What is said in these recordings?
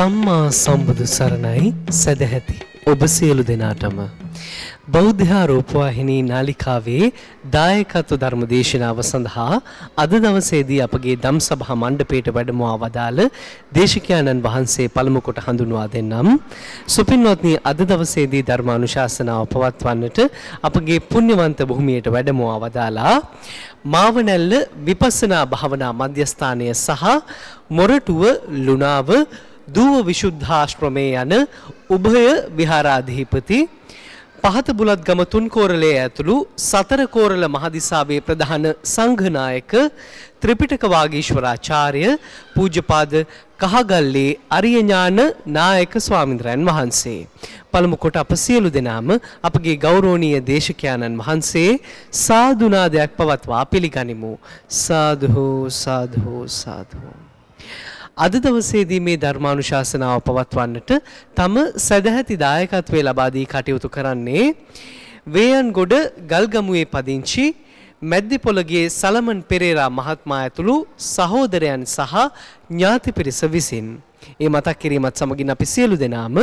සම්මා සම්බුදු සරණයි සැදැහැති. ඔබ සියලු දෙනාටම. බෞද්ධහා රූපවාහිනී නාලිකාවේ දායකත්ව ධර්ම දේශනාව සඳහා අද දවසේදී අපගේ දම් සභා මණ්ඩපයට වැඩමවා වදාළ දේශකයණන් වහන්සේ පළමු කොට හඳුන්වා දෙන්නම්. සුපින්වත්නි අද දවසේදී ධර්මානුශාසනාව පවත්වන්නට අපගේ පුණ්‍යවන්ත භූමියට වැඩමවා වදාලා මාවනැල්ල විපස්සනා භාවනා මධ්‍යස්ථානය සහ මොරටුව ලුණාව දූව විශුද්ධාශ්‍රමය යන උභය විහාරාධිපති පහත බුලත්ගම තුන්කෝරළේ ඇතුළු සතර කෝරළ මහදිසාවේ ප්‍රධාන සංඝනායක ත්‍රිපිටක වාගීශ්වරාචාර්ය පූජ්‍යපාද කහගල්ලේ අරියඥාන නායක ස්වාමින්ද්‍රයන් වහන්සේ. පළමු කොට අප සියලු දෙනාම අපගේ ගෞරවනීය දේශකයාණන් වහන්සේ සාදුනාදයක් පවත්වා පිළිගනිමු. සාදුහෝ සාදුහෝ සාදුහෝ අද දවසේදී මේ ධර්මානුශාසනාව පවත්වන්නට තම සැදැහැති දායකත්වයේ ලබා දී කටයුතු කරන්නේ වේයන්ගොඩ ගල්ගමුවේ පදිංචි මැද්දිපොළගේ සලමන් පෙරේරා මහත්මයා ඇතුළු සහෝදරයන් සහ ඥාති පිරිස විසිනි ඒ මතක් කිරීමත් සමගින් අපි සියලු දෙනාම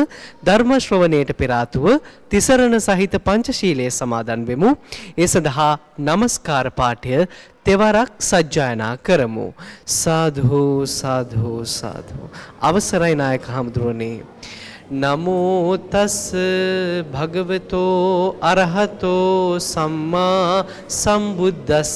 ධර්ම ශ්‍රවණයට පෙර ආතුව තිසරණ සහිත පංචශීලයේ සමාදන් වෙමු. ඒ සඳහා নমස්කාර පාඨය තෙවරක් සජ්ජායනා කරමු. සාධු සාධු සාධු. අවසරයි නායක හමුදුරනේ. නමෝ තස් භගවතෝ අරහතෝ සම්මා සම්බුද්දස්ස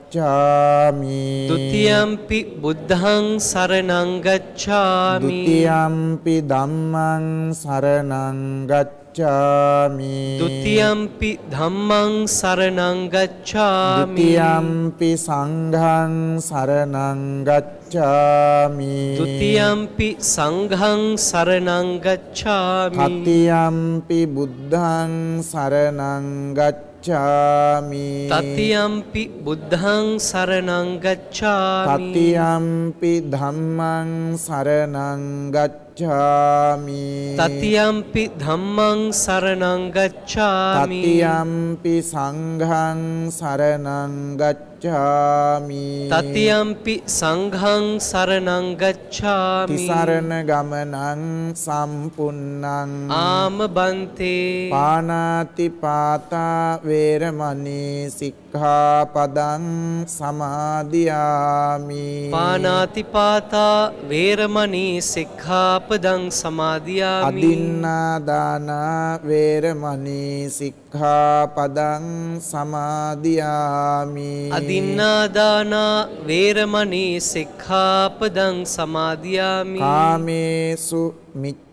ගච්ඡාමි ဒ ුතියම්පි බුද්ධං සරණං ගච්ඡාමි ဒ ුතියම්පි ධම්මං සරණං ගච්ඡාමි ဒ ුතියම්පි ධම්මං සරණං ගච්ඡාමි ဒ ුතියම්පි සංඝං සරණං ගච්ඡාමි ဒ ුතියම්පි සංඝං සරණං ගච්ඡාමි ဒ ුතියම්පි බුද්ධං සරණං ගච්ඡාමි ගච්ඡාමි තතියම්පි බුද්ධං සරණං ගච්ඡාමි තතියම්පි ධම්මං සරණං ගච්ඡාමි ගච්ඡාමි තතියම්පි ධම්මං සරණං ගච්ඡාමි තතියම්පි සංඝං සරණං ගච්ඡාමි තතියම්පි සංඝං සරණං ගච්ඡාමි සරණ ගමනං සම්පුන්නං ආම බන්තේ පානාති පාතා වේරමණී සික්ඛාපදං සමාදියාමි පානාති පාතා වේරමණී සික්ඛා පපදං සමාධයාමි අදින්නාදානා වේරමනී සික්ඛාපදං සමාධයාමි අදින්නාදානා වේරමනී සික්ඛාපදං සමාධයාමි කාමේසු මිච්ච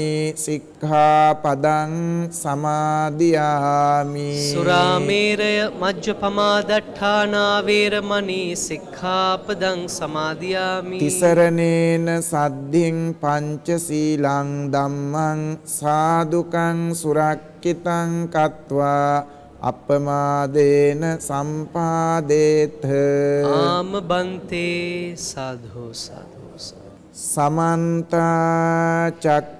ගච්ඡාමි සික්ඛාපදං සමාදියාමි සුරාමේරය මජ්ජපමා දට්ඨානා වේරමණී සික්ඛාපදං සමාදියාමි තිසරණේන සද්ධින් පංචශීලං ධම්මං සාදුකං සුරක්කිතං කତ୍වා අපමාදේන සම්පාදේත ආම බන්තේ සාධෝ සාධෝ සමන්ත චක්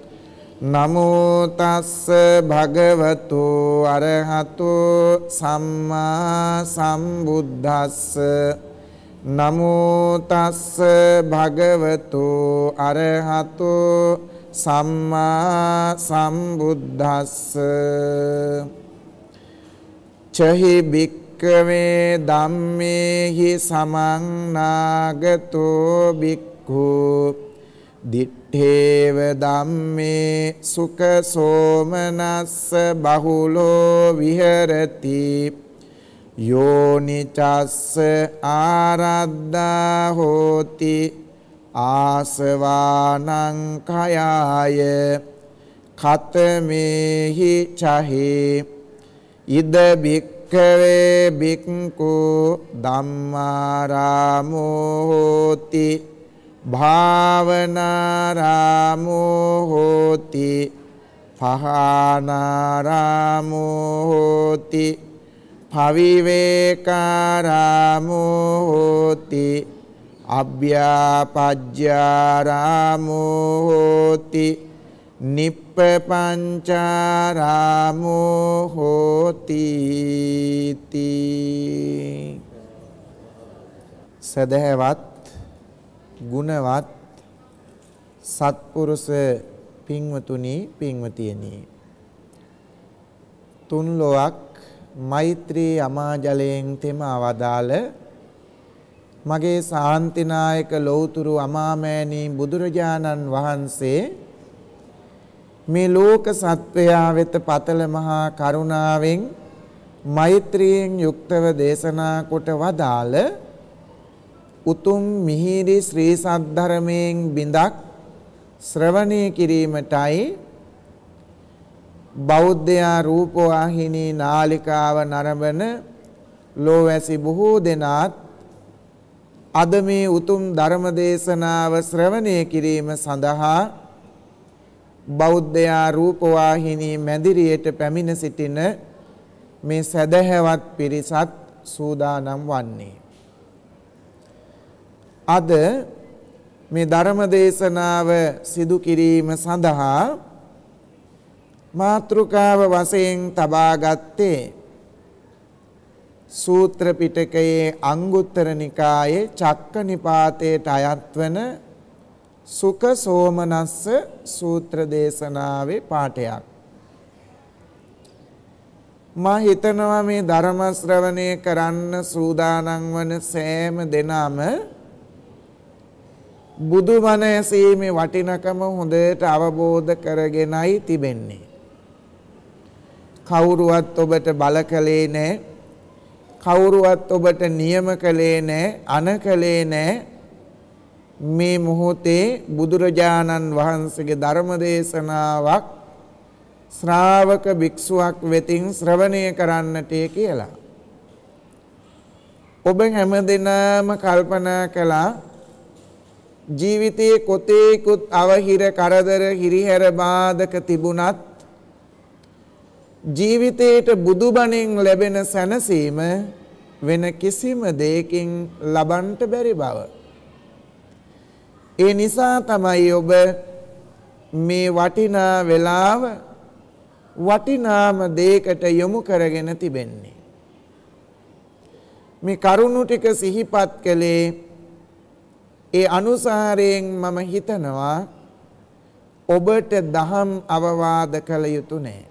නමෝ තස්ස භගවතු අරහතු සම්මා සම්බුද්දස්ස නමෝ තස්ස භගවතු අරහතු සම්මා සම්බුද්දස්ස චහි බික්කවේ ධම්මේහි සමන්නාගතෝ බික්ඛු දිට්ඨ ඨේව ධම්මේ සුඛ සෝමනස්ස බහුලෝ විහෙරති යෝනිචස්ස ආරද්ධා හෝති ආසවානං කයාය කතමේහි චහේ ඉද භික්ඛවේ භික්ඛු ධම්මාරාමෝ හෝති භාවනාරාමෝ හෝති පහනාරාමෝ හෝති පවිවේකාරාමෝ හෝති අභ්‍යාපජ්ජාරාමෝ හෝති නිප්පපංචාරාමෝ හෝති සදහවත් ගුණවත් සත්පුරුෂ පින්වතුනි පින්වතියනි තුන් ලොවක් මෛත්‍රී අමාජලයෙන් තෙම අවදාළ මගේ සාන්තිනායක ලෞතුරු අමාමෑණී බුදුරජාණන් වහන්සේ මේ ලෝක සත්වයා වෙත පතල මහා කරුණාවෙන් මෛත්‍රියෙන් යුක්තව දේශනා කොට වදාළ උතුම් මිහිරි ශ්‍රී සද්ධර්මයෙන් බිඳක් ශ්‍රවණය කිරීමටයි බෞද්ධයා රූපවාහිනී නාලිකාව නරඹන ලෝවැසි බොහෝ දෙනාත් අද මේ උතුම් ධර්ම දේශනාව ශ්‍රවණය කිරීම සඳහා බෞද්ධයා රූපවාහිනී මැදිරියට පැමිණ සිටින මේ සදහැවත් පිරිසත් සූදානම් වන්නේ අද මේ ධර්ම දේශනාව සිදු කිරීම සඳහා මාත්‍රිකාව වශයෙන් තබා ගත්තේ සූත්‍ර පිටකයේ අංගුත්තර නිකායේ චක්ක නිපාතයට අයත් වන සුඛ සෝමනස්ස සූත්‍ර දේශනාවේ පාඩයක් මා හිතනවා මේ ධර්ම ශ්‍රවණය කරන්න සූදානම් වන සෑම දෙනාම බුදුබණ ඇසීමේ වටිනකම හොඳට අවබෝධ කරගෙනයි තිබෙන්නේ. කවුරුවත් ඔබට බල කළේ නැහැ. කවුරුවත් ඔබට නියම කළේ නැහැ, අන කළේ නැහැ. මේ මොහොතේ බුදුරජාණන් වහන්සේගේ ධර්ම දේශනාවක් ශ්‍රාවක භික්ෂුවක් වෙතින් ශ්‍රවණය කරන්නටය කියලා. ඔබ හැම දිනම කල්පනා කළා ජීවිතයේ කොතේකුත් අවහිර කරදර හිරිහැර බාධක තිබුණත් ජීවිතයට බුදුබණෙන් ලැබෙන සැනසීම වෙන කිසිම දෙයකින් ලබන්ට බැරි බව. ඒ නිසා තමයි ඔබ මේ වටිනා වෙලාව වටිනාම දෙයකට යොමු කරගෙන තිබෙන්නේ. මේ කරුණු ටික සිහිපත් කළේ ඒ අනුසාරයෙන් මම හිතනවා ඔබට දහම් අවවාද කළ යුතු නෑ.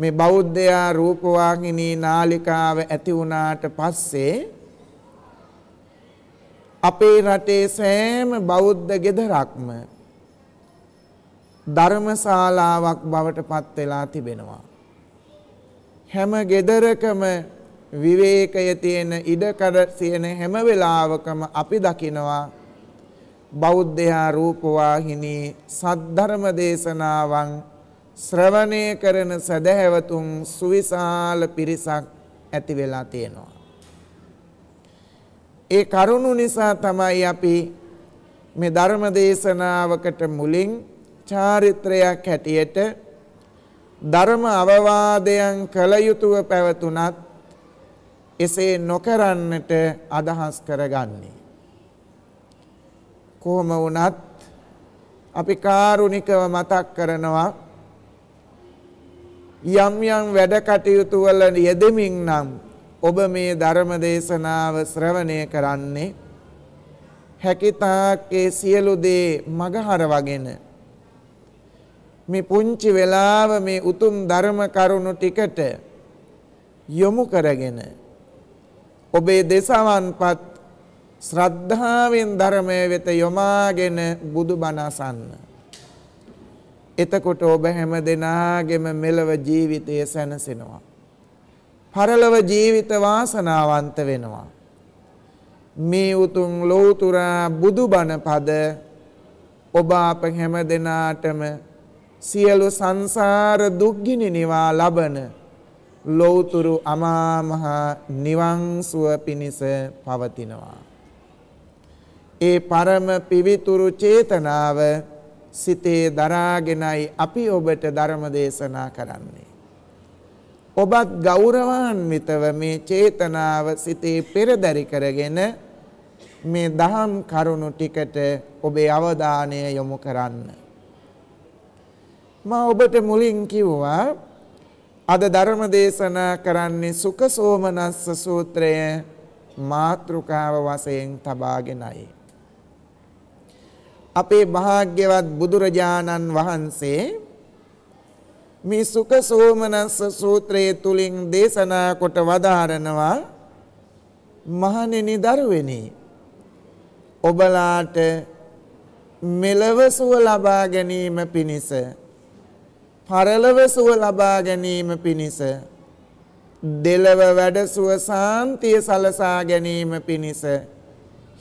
මේ බෞද්ධයා රූපවාහිනී නාලිකාව ඇති වුණාට පස්සේ අපේ රටේ සෑම බෞද්ධ ගෙදරක්ම ධර්මශාලාවක් බවට පත් වෙලා තිබෙනවා. හැම ගෙදරකම විවේකය තියෙන ඉඩකඩ තියෙන හැම වෙලාවකම අපි දකිනවා බෞද්ධයා රූපවාහිනී සද්ධර්ම දේශනාවන් ශ්‍රවණය කරන සදහැවතුන් සුවිශාල පිරිසක් ඇති වෙලා තියෙනවා. ඒ කරුණු නිසා තමයි අපි මේ ධර්ම දේශනාවකට මුලින් චාරිත්‍රයක් හැටියට ධර්ම අවවාදයන් කළ යුතුව පැවතුනත් එසේ නොකරන්නට අදහස් කරගන්නේ. කොහොම වුණත් අපි කාරුණිකව මතක් කරනවා යම් යම් වැඩ කටයුතු වල යෙදෙමින් නම් ඔබ මේ ධර්ම දේශනාව ශ්‍රවණය කරන්නේ හැකිතාකේ සියලු දේ මගහරවගෙන මේ පුංචි වෙලාව මේ උතුම් ධර්ම කරුණු ටිකට යොමු කරගෙන ඔබේ දේශාවන්පත් ශ්‍රද්ධාවෙන් ධර්මය වෙත යොමාගෙන බුදු බණසන්න. එතකොට ඔබ හැම දෙනාගෙම මෙලව ජීවිතය සැනසෙනවා. පරලව ජීවිත වාසනාවන්ත වෙනවා. මේ උතුම් ලෝතුරා බුදුබණ පද ඔබ අප හැම දෙනාටම සියලු සංසාර දුක්ගිනි නිවා ලබන ලෞතුරු අමා මහ නිවන් සුව පිණිස පවතිනවා. ඒ පරම පිවිතුරු චේතනාව සිතේ දරාගෙනයි අපි ඔබට ධර්ම දේශනා කරන්නේ. ඔබත් ගෞරවාන්විතව මේ චේතනාව සිතේ පෙරදරි කරගෙන මේ දහම් කරුණු ටිකට ඔබේ අවධානය යොමු කරන්න. මා ඔබට මුලින් කිව්වා අද ධර්ම දේශනා කරන්නේ සුඛ සෝමනස්ස සූත්‍රය මාත්‍රිකාව වශයෙන් තබාගෙනයි. අපේ භාග්‍යවත් බුදුරජාණන් වහන්සේ මේ සුඛ සෝමනස්ස සූත්‍රයේ තුලින් දේශනා කොට වදාරනවා මහණෙනි දරුවෙනි ඔබලාට මෙලව සුව ලබා ගැනීම පිණිස පරලව සුව ලබා ගැනීම පිණිස දෙලව වැඩ සුව සාන්තිය සලසා ගැනීම පිණිස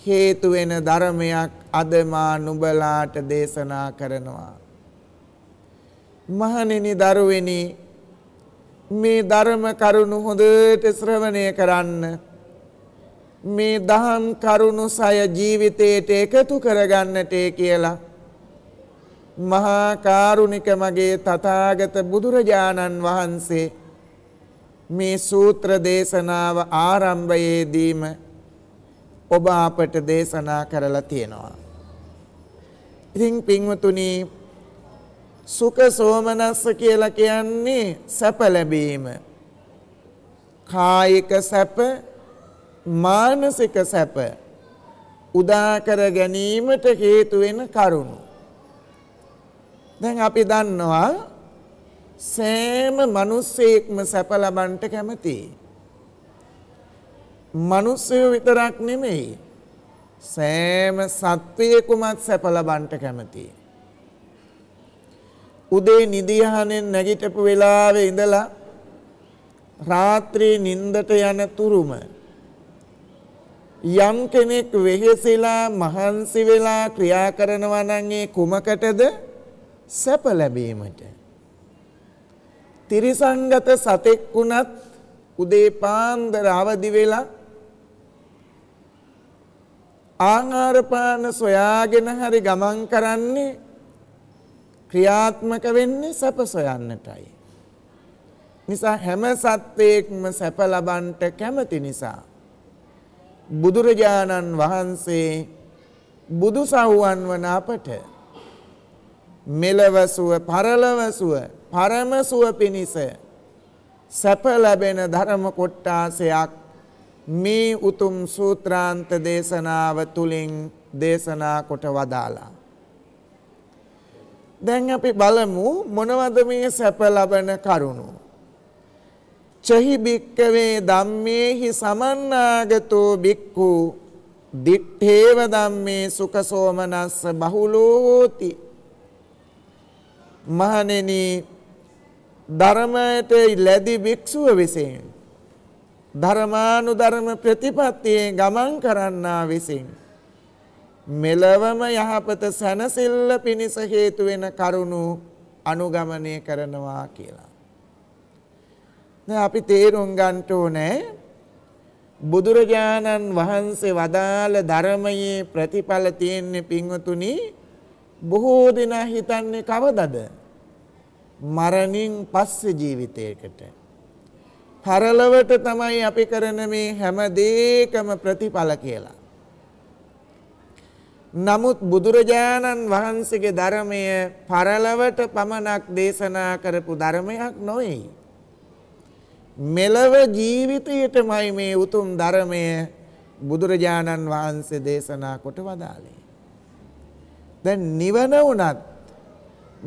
හේතු වෙන ධර්මයක් අද මා නුඹලාට දේශනා කරනවා. මහණෙනි දරුවෙනි මේ ධර්ම කරුණු හොඳට ශ්‍රවණය කරන්න. මේ දහම් කරුණු සය ජීවිතයට එකතු කරගන්නට කියලා මහා කාරුණික මගේ තථාගත බුදුරජාණන් වහන්සේ මේ සූත්‍ර දේශනාව ආරම්භයේදීම ඔබ අපට දේශනා කරලා තියෙනවා. ඉතින් පින්වතුනි සුඛ සෝමනස්ස කියලා කියන්නේ සැප ලැබීම. කායික සැප, මානසික සැප උදා කර ගැනීමට හේතු වෙන කරුණු. දැන් අපි දන්නවා සෑම මිනිස්සෙක්ම සැප ලබන්න කැමතියි. මිනිස්සු විතරක් නෙමෙයි සෑම සත්වයකුමත් සැප ලබන්න කැමතියි. උදේ නිදිහනෙන් නැගිටපු වෙලාවේ ඉඳලා රාත්‍රී නිින්දට යන තුරුම යම් කෙනෙක් වෙහෙසිලා මහන්සි වෙලා ක්‍රියා කරනවා නම් ඒ කුමකටද සැප ලැබීමට තිරිසංගත සතෙක් වුණත් උදේ පාන්දර අවදි වෙලා ආහාර පාන සොයාගෙන හරි ගමන් කරන්නේ ක්‍රියාත්මක වෙන්නේ සැප සොයන්නටයි. නිසා හැම සත්වයකම සැප ලබන්ට කැමති නිසා බුදුරජාණන් වහන්සේ බුදු සව්වන් වන අපට මෙලව සුව පරලව සුව පරම සුව පිණිස සැප ලැබෙන ධර්ම කොටාසයක් මේ උතුම් සූත්‍රාන්ත දේශනාව තුලින් දේශනා කොට වදාලා දැන් අපි බලමු මොනවද මේ සැප ලබන කරුණු චහි බික්කවේ ධම්මේහි සමන්නාගතෝ බික්ඛු දිත්තේව ධම්මේ සුඛ සෝමනස්ස බහුලෝ හෝති මහණෙනි ධර්මයට ලැබි භික්ෂුව විසින් ධර්මානුධර්ම ප්‍රතිපත්තියේ ගමන් කරන්නා විසින් මෙලවම යහපත සැනසෙල්ල පිණිස හේතු වෙන කරුණු අනුගමනය කරනවා කියලා. දැන් අපි තේරුම් ගන්න ඕනේ බුදුරජාණන් වහන්සේ වදාළ ධර්මයේ ප්‍රතිඵල තියෙන්නේ පින්වතුනි බොහෝ දෙනා හිතන්නේ කවදද? මරණින් පස්සේ ජීවිතයකට. පරලවට තමයි අපි කරන මේ හැම දෙයකම ප්‍රතිඵල කියලා. නමුත් බුදුරජාණන් වහන්සේගේ ධර්මය පරලවට පමණක් දේශනා කරපු ධර්මයක් නොවේ. මෙලව ජීවිතයටමයි මේ උතුම් ධර්මය බුදුරජාණන් වහන්සේ දේශනා කොට වදාළේ. දැන් නිවන වුණත්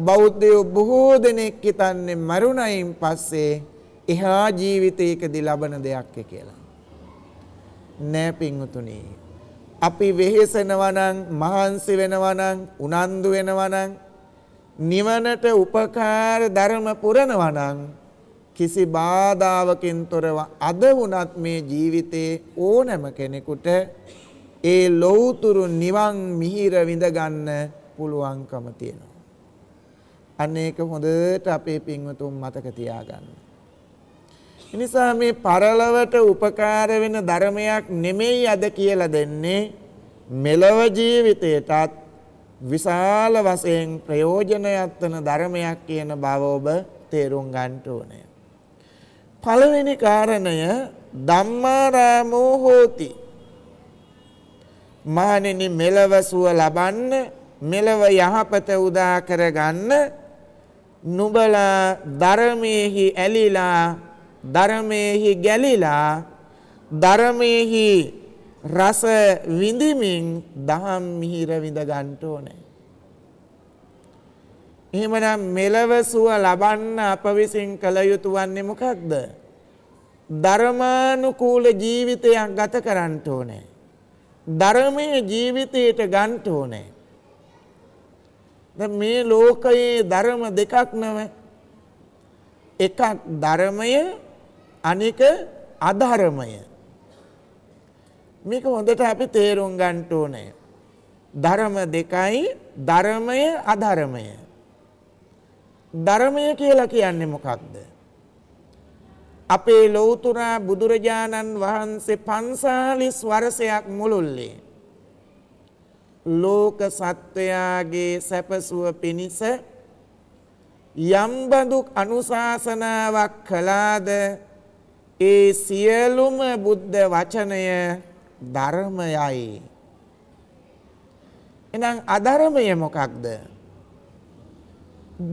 බෞද්ධයෝ බොහෝ දෙනෙක් හිතන්නේ මරුණයින් පස්සේ එහා ජීවිතයකදී ලබන දෙයක් කියලා. නෑ පින්වතුනි. අපි වෙහෙසෙනවා නම්, මහන්සි වෙනවා නම්, උනන්දු වෙනවා නම්, නිවනට උපකාර ධර්ම පුරනවා නම් කිසි බාධාවකින් තොරව අද වුණත් මේ ජීවිතේ ඕනෑම කෙනෙකුට ඒ ලෞතුරු නිවන් මිහිර විඳ ගන්න පුළුවන්කම තියෙනවා. අන්න ඒක හොඳට අපේ පින්වතුන් මතක තියාගන්න. එනිසා මේ පරලවට උපකාර වෙන ධර්මයක් නෙමෙයි අද කියලා දෙන්නේ මෙලව ජීවිතයටත් විශාල වශයෙන් ප්‍රයෝජනවත් වෙන ධර්මයක් කියන බව ඔබ තේරුම් ගන්න ඕනේ. පළවෙනි කාරණය ධම්මාරාමෝ හෝති මහණෙනි මෙලව සුව ලබන්න මෙලව යහපත උදා කරගන්න නුඹලා ධර්මයේහි ඇලිලා ධර්මයේහි ගැලිලා ධර්මයේහි රස විඳිමින් දහම් මිහිර විඳ ගන්න ඕනේ. එහෙමනම් මෙලව සුව ලබන්න අප විසින් කළ යුතු වන්නේ මොකක්ද? ධර්මානුකූල ජීවිතයක් ගත කරන්න ඕනේ. ධර්මය ජීවිතයට ගන්ට ඕනේ. මේ ලෝකයේ ධර්ම දෙකක් නොව එකක් ධර්මය අනික අධර්මය. මේක හොඳට අපි තේරුම් ගන්ට ඕනේ. ධර්ම දෙකයි ධර්මය අධර්මය. ධර්මය කියලා කියන්නේ මොකක්ද? අපේ ලෞතුරා බුදුරජාණන් වහන්සේ 540 වසරයක් මුළුල්ලේ ලෝක සත්වයාගේ සැපසුව පිණිස යම්බඳු අනුශාසනාවක් කළාද ඒ සියලුම බුද්ධ වචනය ධර්මයයි එහෙනම් අධර්මය මොකක්ද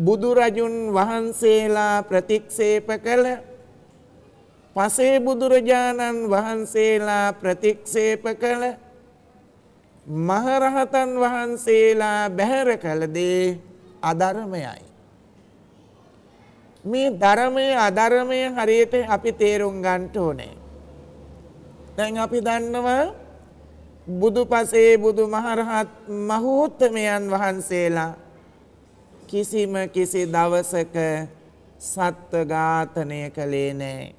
බුදුරජුන් වහන්සේලා ප්‍රතික්ෂේප කළ පසේ බුදුරජාණන් වහන්සේලා ප්‍රතික්ෂේප කළ මහරහතන් වහන්සේලා බැහැර කළදේ අධර්මයයි. මේ ධර්මය අධර්මය හරියට අපි තේරුම් ගන්ට ඕනේ. දැන් අපි දන්නවා බුදු පසේ බුදු මහරහත් මහෝත්තමයන් වහන්සේලා කිසිම කිසි දවසක සත්ව ඝාතනය කළේ නෑ.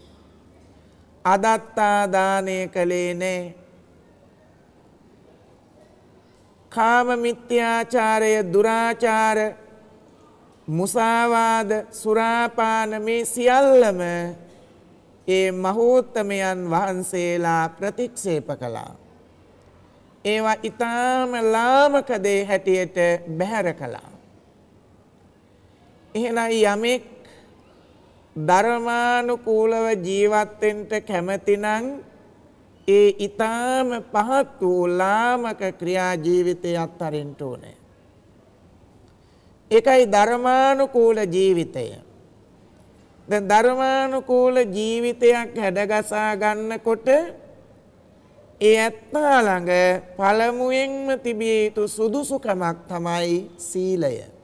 අදත්තා දානය කළේ නෑ කාම මිත්‍යාචාරය දුරාචාර මුසාවාද සුරාපාන මේ සියල්ලම ඒ මහෝත්තමයන් වහන්සේලා ප්‍රතික්ෂේප කළා. ඒවා ඊටාම ලාමක දේ හැටියට බැහැර කළා. එහෙනම් යමෙක් ධර්මානුකූලව ජීවත් වෙන්න කැමතිනම් ඒ ඊ타ම පහත් වූ ලාමක ක්‍රියා ජීවිතය අත්හරින්න ඕනේ. ඒකයි ධර්මානුකූල ජීවිතය. දැන් ධර්මානුකූල ජීවිතයක් හැඩගසා ගන්නකොට ඒ ඇත්තා ළඟ පළමුවෙන්ම තිබිය යුතු සුදුසුකමක් තමයි සීලය.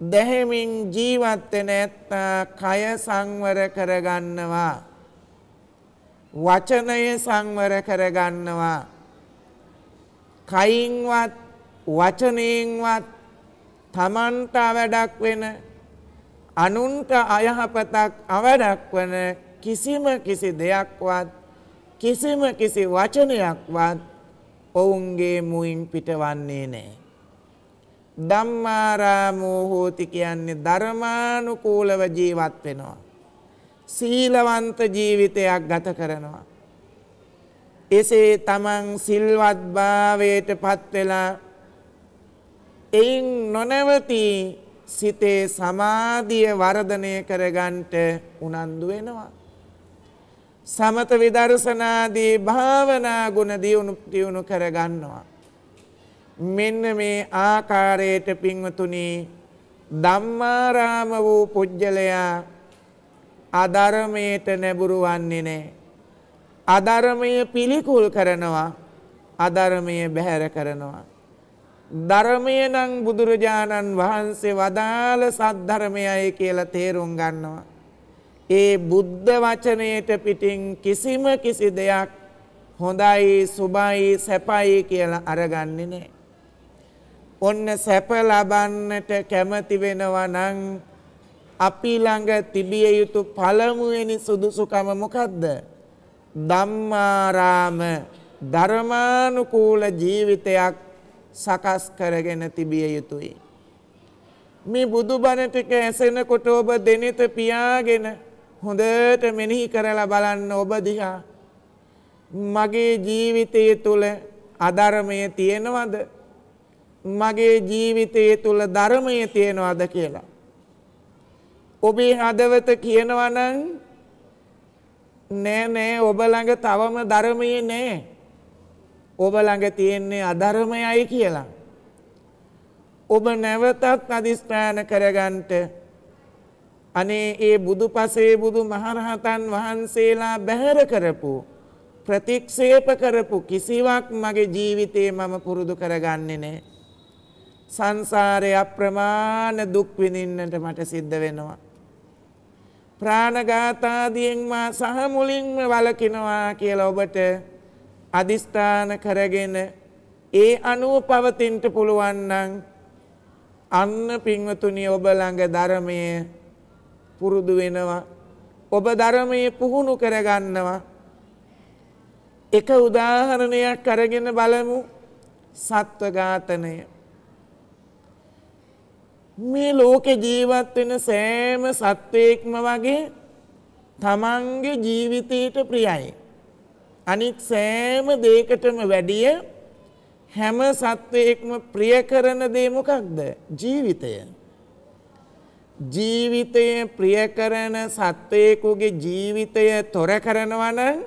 දැහැමින් ජීවත් වෙන ඇත්තා කය සංවර කරගන්නවා වචනය සංවර කරගන්නවා කයින්වත් වචනයෙන්වත් තමන්ට අවඩක් වෙන අනුන්ට අයහපතක් අවඩක් වන කිසිම කිසි දෙයක්වත් කිසිම කිසි වචනයක්වත් ඔවුන්ගේ මුයින් පිටවන්නේ නෑ. ධම්මාරාමෝ හෝති කියන්නේ ධර්මානුකූලව ජීවත් වෙනවා. සීලවන්ත ජීවිතයක් ගත කරනවා. එසේ තමන් සිල්වත් භාවයට පත් වෙලා එයින් නොනවති සිතේ සමාධිය වර්ධනය කරගන්ට උනන්දු වෙනවා. සමත විදර්ශනාදී භාවනා ගුණ දියුණු කරගන්නවා. මෙන්න මේ ආකාරයට පින්වතුනි ධම්මාරාම වූ පුජ්‍යලයා අධර්මයට නැඹුරු වන්නේ නැහැ. අධර්මය පිළිකුල් කරනවා. අධර්මය බැහැර කරනවා. ධර්මය නම් බුදුරජාණන් වහන්සේ වදාළ සද්ධර්මයයි කියලා තේරුම් ගන්නවා. ඒ බුද්ධ වචනයට පිටින් කිසිම කිසි දෙයක් හොඳයි සුබයි සැපයි කියලා අරගන්නේ නැහැ. ඔන්න සැප ලබන්නට කැමති වෙනවා නම් අපි ළඟ තිබිය යුතු පළමුවෙනි සුදුසුකම මොකද්ද? ධම්මාරාම ධර්මානුකූල ජීවිතයක් සකස් කරගෙන තිබිය යුතුයි. මේ බුදුබණ ටික ඇසෙනකොට ඔබ දෙනිත පියාගෙන හොඳට මෙනෙහි කරලා බලන්න ඔබ දිහා. මගේ ජීවිතය තුල අධර්මය තියෙනවද? මගේ ජීවිතයේ තුල ධර්මය තියෙනවද කියලා. ඔබේ හදවත කියනවනම් නෑ නෑ ඔබ ළඟ තවම ධර්මයේ නෑ. ඔබ ළඟ තියෙන්නේ අධර්මයයි කියලා. ඔබ නැවතත් අදිස්ත්‍රාණ කරගන්නට අනේ ඒ බුදුපසේ බුදු මහරහතන් වහන්සේලා බැහැර කරපු ප්‍රතික්ෂේප කරපු කිසිවක් මගේ ජීවිතේ මම පුරුදු කරගන්නේ නැහැ. සංසාරය අප්‍රමාණ දුක් විඳින්නට මට සිද්ධ වෙනවා. ප්‍රාණඝාතාදියෙන් මා සහ මුලින්ම වළකිනවා කියලා ඔබට අදිස්ථාන කරගෙන ඒ අනුව පවතින්ට පුළුවන් නම් අන්න පින්වතුනි ඔබ ළඟ ධර්මය පුරුදු වෙනවා. ඔබ ධර්මයේ පුහුණු කරගන්නවා. එක උදාහරණයක් අරගෙන බලමු සත්ව ඝාතනය මේ ලෝකෙ ජීවත් වෙන සෑම සත්වයෙක්ම වගේ තමන්ගේ ජීවිතයට ප්‍රියයි. අනිත් සෑම දෙයකටම වැඩිය හැම සත්වයෙක්ම ප්‍රිය කරන දේ මොකක්ද? ජීවිතය. ජීවිතය ප්‍රිය කරන සත්වයෙකුගේ ජීවිතය තොර කරනවා නම්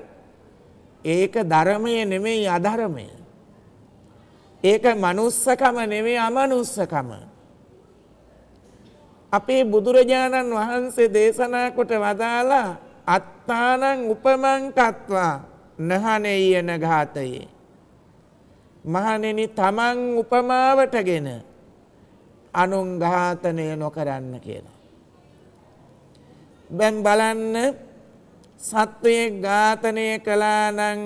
ඒක ධර්මය නෙමෙයි අධර්මය. ඒක manussකම නෙමෙයි අමනුස්සකම. අපේ බුදුරජාණන් වහන්සේ දේශනා කොට වදාලා අත්තානං උපමං කත්වා නහනෙයන ඝාතයේ මහණෙනි තමන් උපමාවටගෙන අනුන් ඝාතනය නොකරන්න කියලා. දැන් බලන්න සත්වයේ ඝාතනය කළා නම්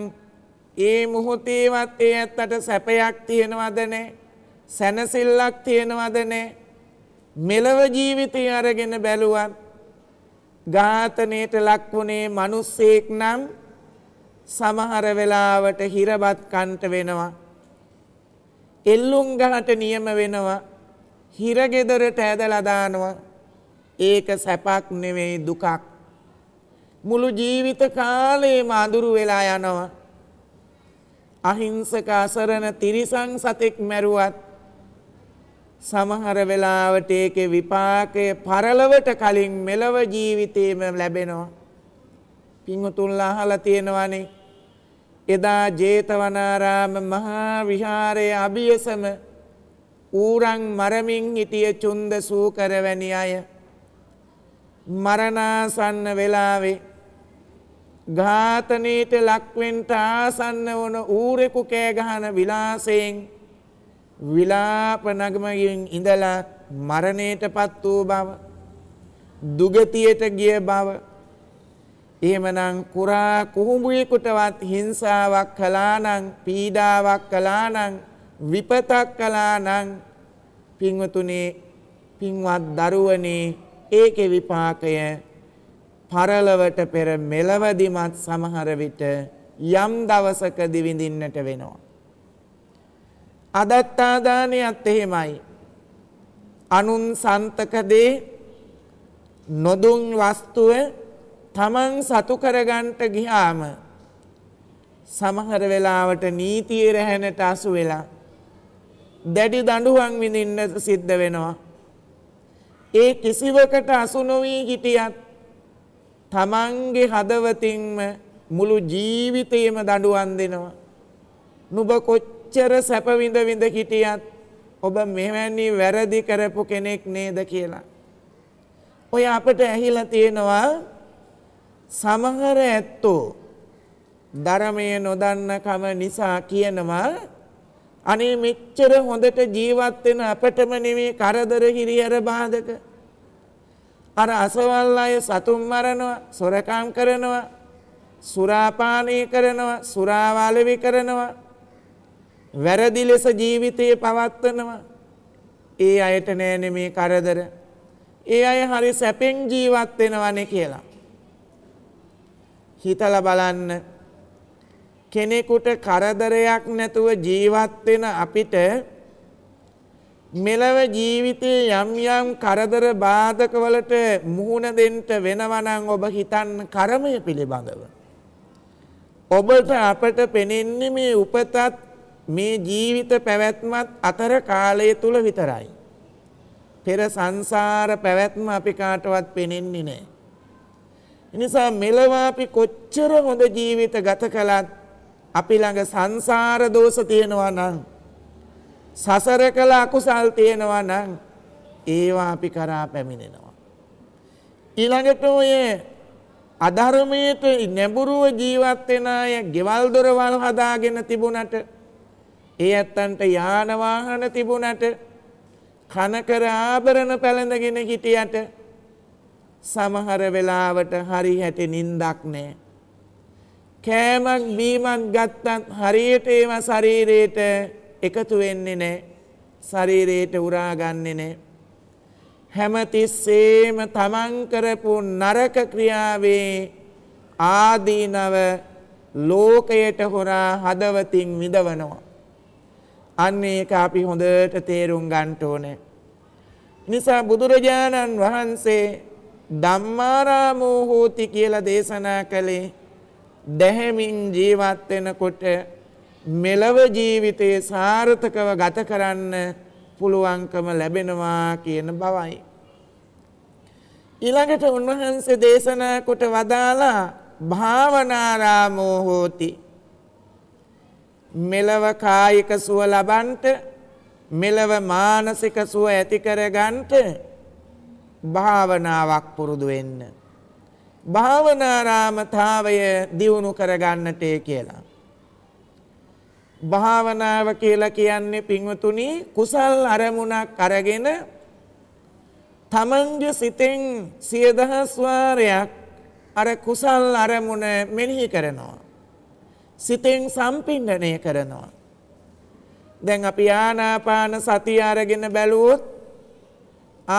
ඒ මොහොතේවත් ඒ ඇත්තට සැපයක් තියෙනවද නැහැ? සැනසෙල්ලක් තියෙනවද නැහැ? මෙලව ජීවිතය අරගෙන බැලුවත් ඝාතනයට ලක් වුණේ මිනිස්සෙක් නම් සමහර වෙලාවට හිරබත් කන්ට වෙනවා. එල්ලුම් ගහට නියම වෙනවා. හිරගෙදරට ඇදලා දානවා. ඒක සැපක් නෙවෙයි දුකක්. මුළු ජීවිත කාලේම අඳුරු වෙලා යනවා. අහිංසක අසරණ තිරිසන් සතෙක් මැරුවත් සමහර වෙලාවට ඒකේ විපාකය පරලවට කලින් මෙලව ජීවිතේම ලැබෙනවා. පින්වතුන්ලා අහලා තියෙනවනේ. එදා ජේතවනාරාම මහා විහාරයේ අභියසම ඌරන් මරමින් හිටිය චුන්ද සූකර වැනි අය මරණාසන්න වෙලාවේ ඝාතනීට ලක්වෙන්ට ආසන්න වන ඌරෙකු කෑ ගහන විලාසයෙන් විලාප නගමකින් ඉඳලා මරණයටපත් වූ බව දුගතියට ගිය බව එහෙමනම් කුරා කුහුඹුවෙකුටවත් හිංසාවක් කළානම් පීඩාවක් කළානම් විපතක් කළානම් පින්වතුනේ පින්වත් දරුවනේ ඒකේ විපාකය පරලවට පෙර මෙලවදිමත් සමහර විට යම් දවසක දිවිඳින්නට වෙනවා අදත්තාදානයත් එහෙමයි. අනුන් සන්තකදේ නොදුන් වස්තුව තමන් සතු කරගන්ට ගිහාම සමහර වෙලාවට නීතිය රැහැනට අසු වෙලා දැඩි දඬුවම් විඳින්න සිද්ධ වෙනවා. ඒ කිසිවකට අසු නොවී හිටියත් තමන්ගේ හදවතින්ම මුළු ජීවිතේම දඬුවම් දෙනවා. නුඹ කොච්චර කොච්චර සැප විඳ විඳ හිටියත් ඔබ මෙවැනි වැරදි කරපු කෙනෙක් නේද කියලා. ඔය අපට ඇහිලා තියෙනවා සමහර ඇත්තෝ ධර්මය නොදන්න කම නිසා කියනවා අනේ මෙච්චර හොඳට ජීවත් වෙන අපටම නෙමේ කරදර හිරියර බාධක අර අසවල් අය සතුන් මරනවා සොරකම් කරනවා සුරාපානය කරනවා සුරාවලවි කරනවා වැරදි ලෙස ජීවිතය පවත්වනවා. ඒ අයට නෑනෙ මේ කරදර. ඒ අය හරි සැපෙන් ජීවත් වෙනවන කියලා. හිතල බලන්න කෙනෙකුට කරදරයක් නැතුව ජීවත්වෙන අපිට මෙලව ජීවිතයේ යම් යම් කරදර බාධකවලට මුහුණ දෙන්ට වෙනවනං ඔබ හිතන් කරමය පිළිබඳව. ඔබට අපට පෙනෙන්නේ මේ උපතත් මේ ජීවිත පැවැත්මත් අතර කාලය තුල විතරයි. පෙර සංසාර පැවැත්ම අපි කාටවත් පෙනෙන්නේ නෑ. එනිසා මෙලව අපි කොච්චර හොඳ ජීවිත ගත කළත් අපි ළඟ සංසාර දෝෂ තියෙනවා නම් සසර කළ අකුසල් තියෙනවා නම් ඒවා අපි කරා පැමිණෙනවා. ඊළඟට ඔය අධර්මයට නැඹුරුව ජීවත් වෙන අය ගෙවල් දොරවල් හදාගෙන තිබුණට ඒ ඇත්තන්ට යානවාහන තිබුණට කනකර ආභරණ පැළඳගෙන හිටියට සමහර වෙලාවට හරි හැට නින්දක් නෑ. කෑමක් බීමක් ගත්තත් හරියට ඒව ශරීරයට එකතු වෙන්නේ නෑ ශරීරයට උරාගන්නේ නෑ. හැමතිස්සේම තමන් කරපු නරක ක්‍රියාවේ ආදීනව ලෝකයට හොරා හදවතින් විදවනවා. අන්න ඒක අපි හොඳට තේරුම් ගන්න ඕනේ. නිසා බුදුරජාණන් වහන්සේ ධම්මාරාමෝ හෝති කියලා දේශනා කළේ දැහැමින් ජීවත් වෙනකොට මෙලව ජීවිතේ සාර්ථකව ගත කරන්න පුළුවන්කම ලැබෙනවා කියන බවයි. ඊළඟට උන්වහන්සේ දේශනා කොට වදාලා භාවනාරාමෝ හෝති මෙලව කායික සුව ලබන්ට මෙලව මානසික සුව ඇති කරගන්ට භාවනාවක් පුරුදු වෙන්න. භාවනාරාමතාවය දියුණු කරගන්නට කියලා. භාවනාව කියලා කියන්නේ පින්වතුනි කුසල් අරමුණක් අරගෙන තමන්ගේ සිතෙන් සියදහස් වාරයක් අර කුසල් අරමුණ මෙනෙහි කරනවා. සිතෙන් සම්පින්ඩනය කරනවා. දැන් අපි ආනාපාන සතිය අරගෙන බැලුවොත්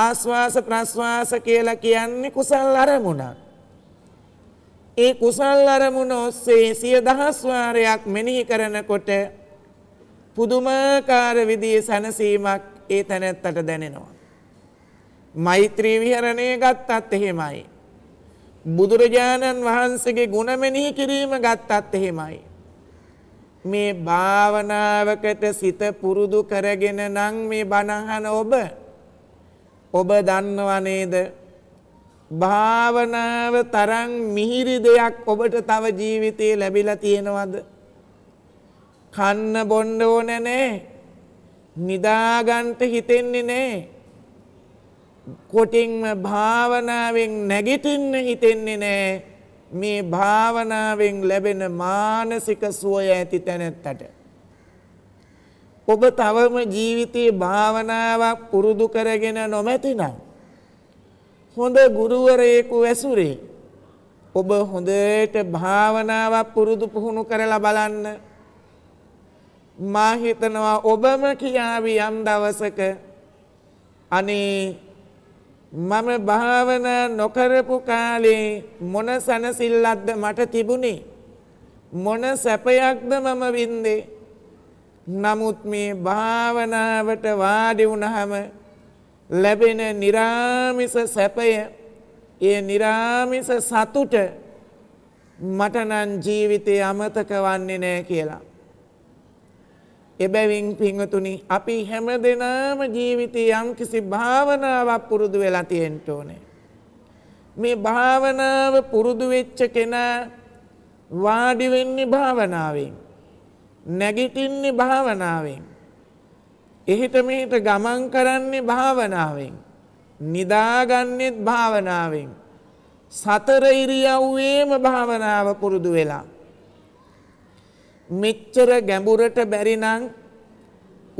ආස්වාස ප්‍රස්වාස කියලා කියන්නේ කුසල් අරමුණක්. ඒ කුසල් අරමුණ ඔස්සේ සිය දහස් වාරයක් මෙනෙහි කරනකොට පුදුමාකාර විදිහේ සැනසීමක් ඒ තැනැත්තට දැනෙනවා. මෛත්‍රී විහරණය ගත්තත් එහෙමයි. බුදුරජාණන් වහන්සේගේ ගුණ මෙනෙහි කිරීම ගත්තත් එහෙමයි. මේ භාවනාවකට සිත පුරුදු කරගෙන නම් මේ බණහන ඔබ ඔබ දන්නව නේද? භාවනාව තරම් මිහිරි දෙයක් ඔබට තව ජීවිතේ ලැබිලා තියෙනවද? කන්න බොන්න ඕනේ නෑ. නිදාගන්න හිතෙන්නේ නෑ. කොටින්ම භාවනාවෙන් නැගිටින්න හිතෙන්නේ නෑ මේ භාවනාවෙන් ලැබෙන මානසික සුවය ඇති තැනැත්තට. ඔබ තවම ජීවිතයේ භාවනාවක් පුරුදු කරගෙන නොමැතිනම්. හොඳ ගුරුවරයෙකු ඇසුරේ. ඔබ හොඳට භාවනාවක් පුරුදු පුහුණු කරලා බලන්න. මා හිතනවා ඔබම කියාවි යම් දවසක අනේ මම භාවනා නොකරපු කාලේ මොන සනසිල්ලක්ද මට තිබුණේ මොන සැපයක්ද මම වින්දේ නමුත් මේ භාවනාවට වාඩි වුණහම ලැබෙන निराமிස සැපය ඒ निराமிස සතුට මට නම් ජීවිතේ අමතක වන්නේ නැහැ කියලා එබැවින් පිංහතුනි අපි හැම දෙනාම ජීවිතය යම් කිසි භාවනාවක් පුරුදු වෙලා තියෙන්ට ඕනේ. මේ භාවනාව පුරුදු වෙච්ච කෙනා වාඩිවෙන්නේ භාවනාවෙන්. නැගිටින්නේ භාවනාවෙන්. එහිට මෙහිට ගමන් කරන්නේ භාවනාවෙන්. නිදාගන්නෙත් භාවනාවෙන්. සතර ඉරියව්වේම භාවනාව පුරුදු වෙලා. මෙච්චර ගැඹුරට බැරි නම්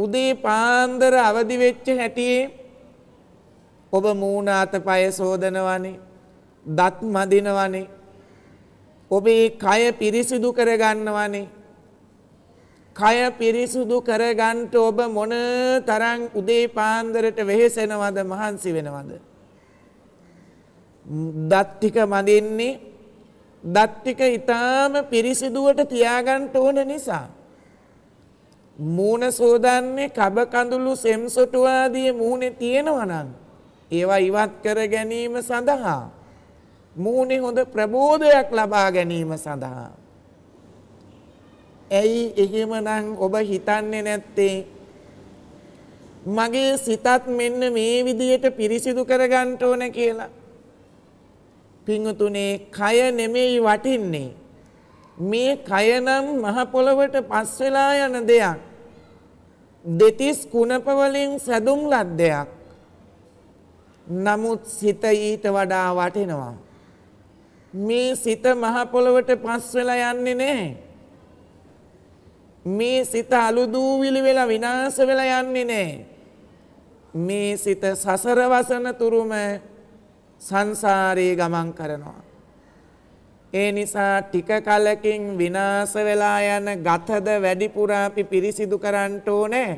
උදේ පාන්දර අවදි වෙච්ච හැටියේ ඔබ මූණ අතපය සෝදනවනේ දත් මදිනවනේ ඔබේ කය පිරිසිදු කරගන්නවනේ කය පිරිසුදු කරගන්ට ඔබ මොන තරං උදේ පාන්දරට වෙහෙසෙනවද මහන්සි වෙනවද. දත්තික මදින්නේ දත් ටික ඊටාම පිරිසිදුවට තියාගන්න ඕන නිසා මූණ සෝදන්නේ කබ කඳුළු සෙම්සොටු ආදී මූණේ තියෙනවා නම් ඒවා ඉවත් කර ගැනීම සඳහා මූණේ හොඳ ප්‍රබෝධයක් ලබා ගැනීම සඳහා ඇයි එහෙමනම් ඔබ හිතන්නේ නැත්තේ මගේ සිතත් මෙන්න මේ විදියට පිරිසිදු කරගන්න ඕන කියලා පිංහතුනේ කය නෙමෙයි වටින්නේ. මේ කයනම් මහපොළොවට පස්වෙලා යන දෙයක්. දෙතිස් කුණපවලින් සැදුම් ලත් දෙයක්. නමුත් සිත ඊට වඩා වටිනවා. මේ සිත මහපොළොවට පස්වෙලා යන්නේ නෑ. මේ සිත අලුදූවිලි වෙලා විනාස වෙලා යන්නේ නෑ. මේ සිත සසර වසන තුරුම සංසාරයේ ගමන් කරනවා. ඒ නිසා ටික කලකින් විනාශ වෙලා යන ගතද වැඩිපුර අපි පිරිසිදු කරන්න ඕනේ.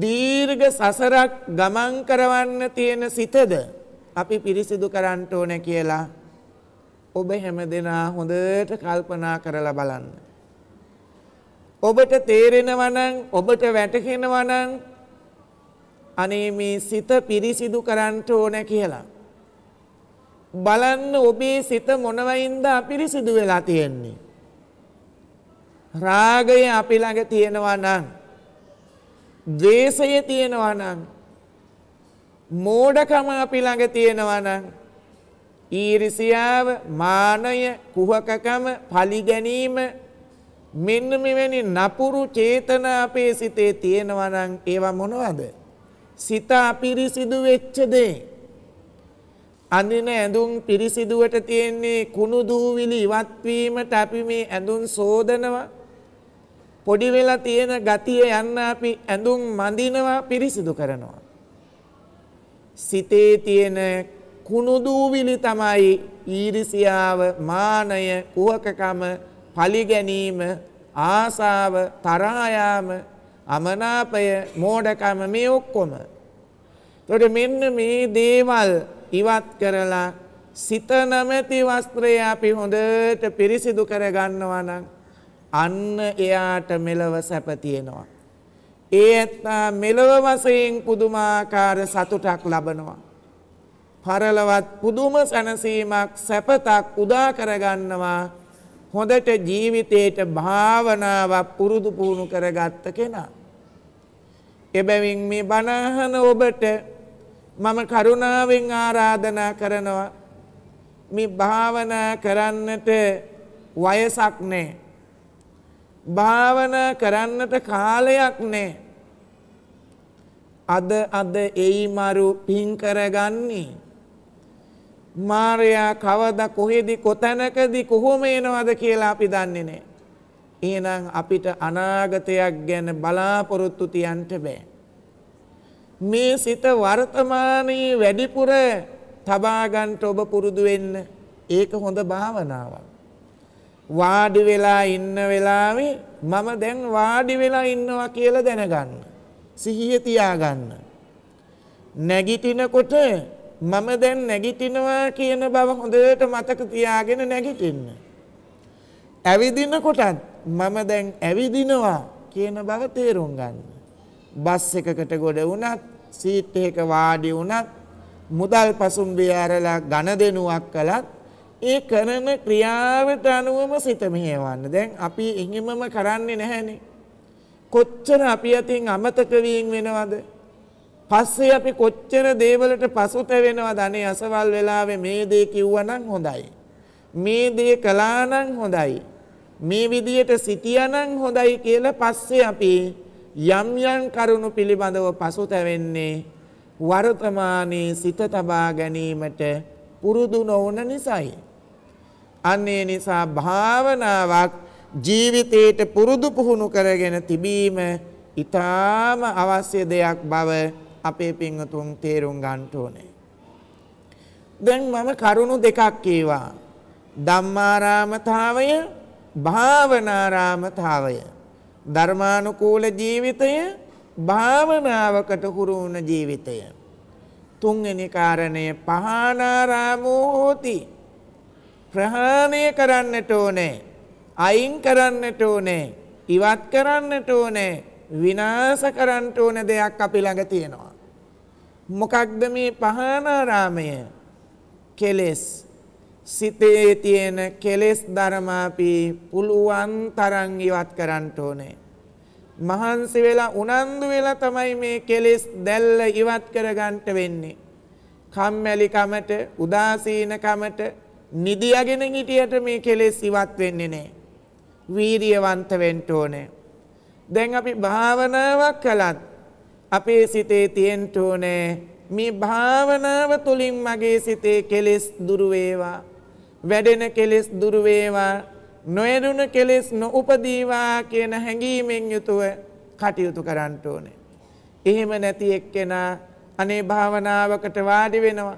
දීර්ඝ සසරක් ගමන් කරවන්න තියෙන සිතද අපි පිරිසිදු කරන්න ඕනේ කියලා ඔබ හැමදෙනා හොඳට කල්පනා කරලා බලන්න. ඔබට තේරෙනවා නම් ඔබට වැටහෙනවා නම් අනේ මේ සිත පිරිසිදු කරන්නට ඕන කියලා. බලන්න ඔබේ සිත මොනවයින්ද අපිරිසිදු වෙලා තියෙන්නේ. රාගය අපි ළඟ තියෙනවා නම් ද්වේෂය තියෙනවා නම් මෝඩකම අපි ළඟ තියෙනවා නම් ඊර්ෂියාව මානය කුහකකම පලිගැනීම මෙන්න මෙවැනි නපුරු චේතන අපේ සිතේ තියෙනවා නම් ඒවා මොනවද? සිතා පිරිසිදු වෙච්ච දේ. අඳින ඇඳුම් පිරිසිදුවට තියෙන්නේ කුණු දූවිලි ඉවත්වීමට අපි මේ ඇඳුම් සෝදනවා. පොඩි වෙලා තියෙන ගතිය යන්න අපි ඇඳුම් මඳිනවා පිරිසිදු කරනවා. සිතේ තියෙන කුණු දූවිලි තමයි ඊර්ෂියාව, මානය, කුහකකම, පලිගැනීම, ආසාව, තරහා යාම අමනාපය මෝඩකම මේ ඔක්කොම. තොට මෙන්න මේ දේවල් ඉවත් කරලා සිත නමැති වස්ත්‍රය අපි හොඳට පිරිසිදු කරගන්නවනම් අන්න එයාට මෙලව සැපතියෙනවා. ඒ ඇත්තා මෙලව වසයෙන් පුදුමාකාර සතුටක් ලබනවා. පරලවත් පුදුම සැනසීමක් සැපතක් උදා කරගන්නවා හොඳට ජීවිතයට භාවනාවක් පුරුදු පුහුණු කරගත්ත කෙනා. එබැවින් මේ බණහන ඔබට මම කරුණාවෙන් ආරාධනා කරනවා මේ භාවනා කරන්නට වයසක් නෑ. භාවනා කරන්නට කාලයක් නෑ. අද අද එයි මරු පින් කරගන්නේ. මාරයා කවද කොහෙදි කොතැනකදී කොහොම එනවද කියලා අපි දන්නේ නෑ. එහෙනම් අපිට අනාගතයක් ගැන බලාපොරොත්තු තියන්න බෑ. මේ සිත වර්තමානයේ වැඩිපුර තබා ගන්න ඔබ පුරුදු වෙන්න. ඒක හොඳ භාවනාවක්. වාඩි වෙලා ඉන්න වෙලාවේ මම දැන් වාඩි වෙලා ඉන්නවා කියලා දැනගන්න. සිහිය තියාගන්න. නැගිටිනකොට මම දැන් නැගිටිනවා කියන බව හොඳට මතක තියාගෙන නැගිටින්න. ඇවිදිනකොටත් මම දැන් ඇවිදිනවා කියන බව තේරුම් ගන්න. බස් එකකට ගොඩ වුණත් සීට් එකක වාඩි වුණත් මුදල් පසුම්බිය ඇරලා ඝන දෙනුවක් කළත් ඒ කරන ක්‍රියාවට අනුවම සිත මෙහෙවන්න. දැන් අපි එහෙමම කරන්නේ නැහැනේ. කොච්චර අපි අතින් අමතක වීම වෙනවද? පස්සේ අපි කොච්චර දේවලට පසුතැවෙනවද? අනේ අසවල් වෙලාවේ මේ දේ කිව්වනම් හොඳයි. මේ දේ කළා නම් හොඳයි. මේ විදියට සිටියනම් හොඳයි කියලා පස්සේ අපි යම් යම් කරුණු පිළිබඳව පසුතැවෙන්නේ වර්තමානයේ සිත තබා ගැනීමට පුරුදු නොවන නිසායි. අන්නේ නිසා භාවනාවක් ජීවිතයට පුරුදු පුහුණු කරගෙන තිබීම ඊටාම අවශ්‍ය දෙයක් බව අපේ පින්වතුන් තේරුම් ගන්න ඕනේ. දැන් මම කරුණු දෙකක් කියවා. ධම්මාරාමතාවය භාවනාරාමතාවය ධර්මානුකූල ජීවිතය භාවනාවකට හුරු වුණ ජීවිතය තුන්වෙනි කාරණය පහනාරාමෝ හෝති ප්‍රහාණය කරන්නට ඕනේ අයින් කරන්නට ඕනේ ඉවත් කරන්නට ඕනේ විනාශ කරන්නට ඕන දෙයක් අපි ළඟ තියෙනවා මොකක්ද මේ පහනාරාමය කෙලෙස් සිතේ තියෙන කෙලෙස් ධර්ම අපි පුළුවන් තරම් ඉවත් කරන්න ඕනේ. මහන්සි වෙලා උනන්දු වෙලා තමයි මේ කෙලෙස් දැල්ල ඉවත් කරගන්න වෙන්නේ. කම්මැලි කමට, උදාසීන කමට, නිදියගෙන හිටියට මේ කෙලෙස් ඉවත් වෙන්නේ නැහැ. වීරියවන්ත වෙන්න ඕනේ. දැන් අපි භාවනාවක් කළත් අපේ සිතේ තියෙන්න ඕනේ මේ භාවනාව තුළින් මගේ සිතේ කෙලෙස් දුරු වේවා වැඩෙන කෙලෙස් දුරු වේවා නොයරුණ කෙලෙස් නොඋපදීවා කියන හැඟීමෙන් යුතුව කටයුතු කරන්න ඕනේ. එහෙම නැති එක්කෙනා අනේ භාවනාවකට වාඩි වෙනවා.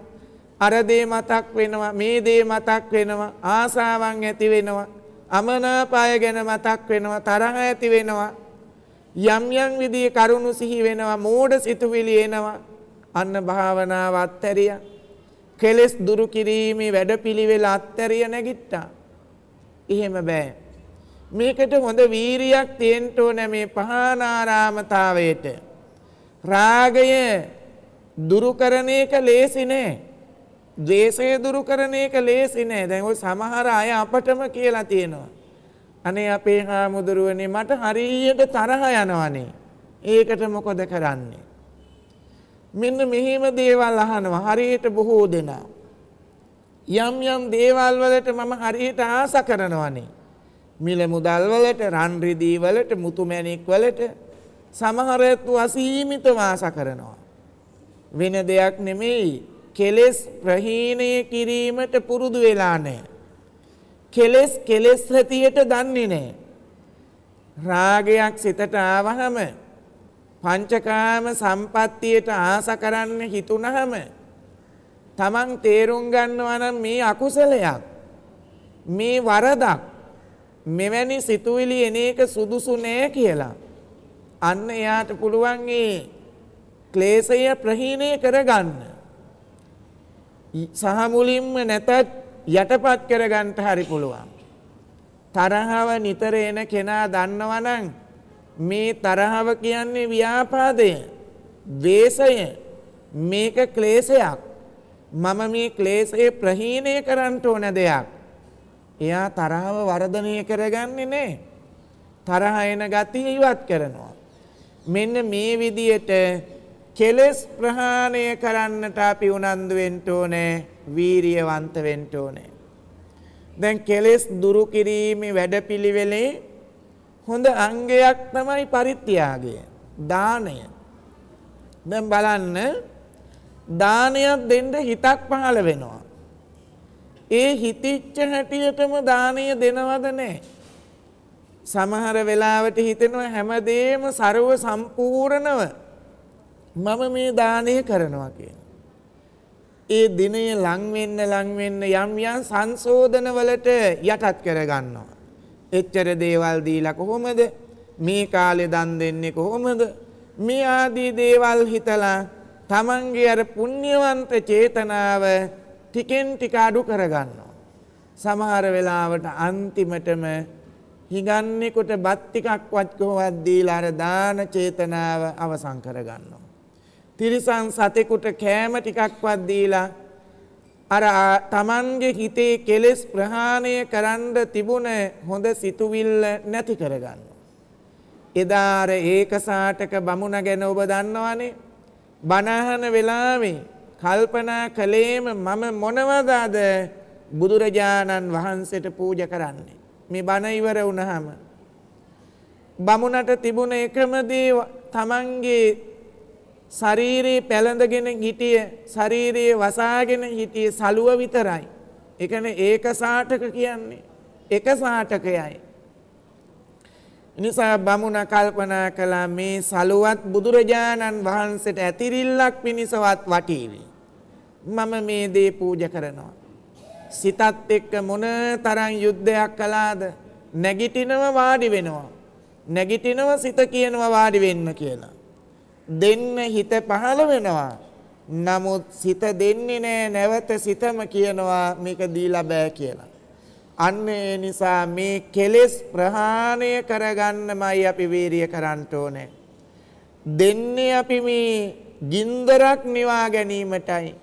අර දේ මතක් වෙනවා, මේ දේ මතක් වෙනවා, ආසාවන් ඇති වෙනවා, අමනාපය ගැන මතක් වෙනවා, තරහ ඇති වෙනවා. යම් යම් විදිහේ කරුණු සිහි වෙනවා, මෝඩ සිතුවිලි එනවා. අන්න භාවනාව අත්හැරියා. කෙලෙස් දුරු කිරීමේ වැඩපිළිවෙල අත්හැරිය නැගිට්ටා. එහෙම බෑ. මේකට හොඳ වීරියක් තියෙන්න ඕන මේ පහනාරාමතාවයට. රාගය දුරු කරන එක ලේසි නෑ. ද්වේෂය දුරු කරන එක ලේසි නෑ. දැන් ඔය සමහර අය අපටම කියලා තියෙනවා. අනේ අපේ හාමුදුරුවනේ මට හරියට තරහ යනවනේ. ඒකට මොකද කරන්නේ? මෙන්න මෙහෙම දේවල් අහනවා හරියට බොහෝ දෙනා. යම් යම් දේවල් වලට මම හරියට ආස කරනවනේ. මිල මුදල් වලට, රන් රිදී වලට, මුතුමැණික් වලට සමහරතු අසීමිතව ආස කරනවා. වෙන දෙයක් නෙමෙයි. කෙලෙස් ප්‍රහීණය කිරීමට පුරුදු වෙලා නැහැ. කෙලෙස් කෙලෙස් හැටියට දන්නේ නැහැ. රාගයක් සිතට ආවහම පංචකාම සම්පත්තියට ආස කරන්න හිතුනහම තමන් තේරුම් ගන්නවා නම් මේ අකුසලයක් මේ වරදක් මෙවැනි සිතුවිලි එන එක සුදුසු නෑ කියලා අන්න එයාට පුළුවන් ඒ ක්ලේශය ප්‍රහීණය කරගන්න සහ මුලින්ම නැතත් යටපත් කරගන්න හරි පුළුවන් තරහව නිතර එන කෙනා දන්නවනම් මේ තරහව කියන්නේ ව්‍යාපාදය දේශය මේක ක්ලේසයක් මම මේ ක්ලේසයේ ප්‍රහීණය කරන්නට ඕන දෙයක් එයා තරහව වර්ධනය කරගන්නේ නෑ තරහ එන ගතිය ඉවත් කරනවා මෙන්න මේ විදියට කෙලෙස් ප්‍රහාණය කරන්නට අපි උනන්දු වෙන්න ඕනේ වීරියවන්ත වෙන්න ඕනේ දැන් කෙලෙස් දුරු කිරීමේ වැඩපිළිවෙලේ හොඳ අංගයක් තමයි පරිත්‍යාගය දානය දැන් බලන්න දානයක් දෙන්න හිතක් පහළ වෙනවා ඒ හිතිච්ච හැටියටම දානය දෙනවද නැහැ සමහර වෙලාවට හිතෙනවා හැමදේම ਸਰව සම්පූර්ණව මම මේ දානය කරනවා කියන ඒ දිනේ ලං වෙන්න ලං වෙන්න යම් යම් සංශෝධන වලට යටත් කරගන්නවා එච්චර දේවල් දීලා කොහොමද මේ කාලේ දන් දෙන්නේ කොහොමද මේ ආදී දේවල් හිතලා තමන්ගේ අර පුණ්‍යවන්ත චේතනාව ටිකෙන් ටික අඩු කරගන්නවා සමහර වෙලාවට අන්තිමටම හිඟන්නේකොට බත් ටිකක් වත්කෝවත් දීලා අර දාන චේතනාව අවසන් කරගන්නවා තිරිසන් සතෙකුට කෑම ටිකක්වත් දීලා අර තමන්ගේ හිතේ කෙලෙස් ප්‍රහාණය කරන්න තිබුණ හොඳ සිතුවිල්ල නැති කරගන්න. එදාර ඒකසාටක බමුණ ගැන ඔබ දන්නවනේ බනහන වෙලාවේ කල්පනා කළේම මම මොනවදාද බුදුරජාණන් වහන්සේට පූජ කරන්නේ. මේ බණ ඉවර වුණහම. බමුණට තිබුණ එකම දේ තමන්ගේ ශරීරයේ පැළඳගෙන හිටිය ශරීරයේ වසාගෙන හිටිය සලුව විතරයි. එකන ඒක සාටක කියන්නේ. එක සාටකයයි. නිසා බමුණ කල්පනා කළා මේ සලුවත් බුදුරජාණන් වහන්සට ඇතිරිල්ලක් පිණිසවත් වටීවී. මම මේ දේ පූජ කරනවා. සිතත් එක්ක මොන තරන් යුද්ධයක් කලාද නැගිටිනව වාඩි වෙනවා. නැගිටිනව සිත කියනව වාඩි වෙන්න කියලා. දෙන්න හිත පහළ වෙනවා. නමුත් සිත දෙන්නේ නෑ නැවත සිතම කියනවා මේක දීලා බෑ කියලා. අන්න ඒ නිසා මේ කෙලෙස් ප්‍රහාණය කරගන්නමයි අපි වීරිය කරන්න ඕනේ. දෙන්නේ අපි මේ ගින්දරක් නිවා ගැනීමටයි.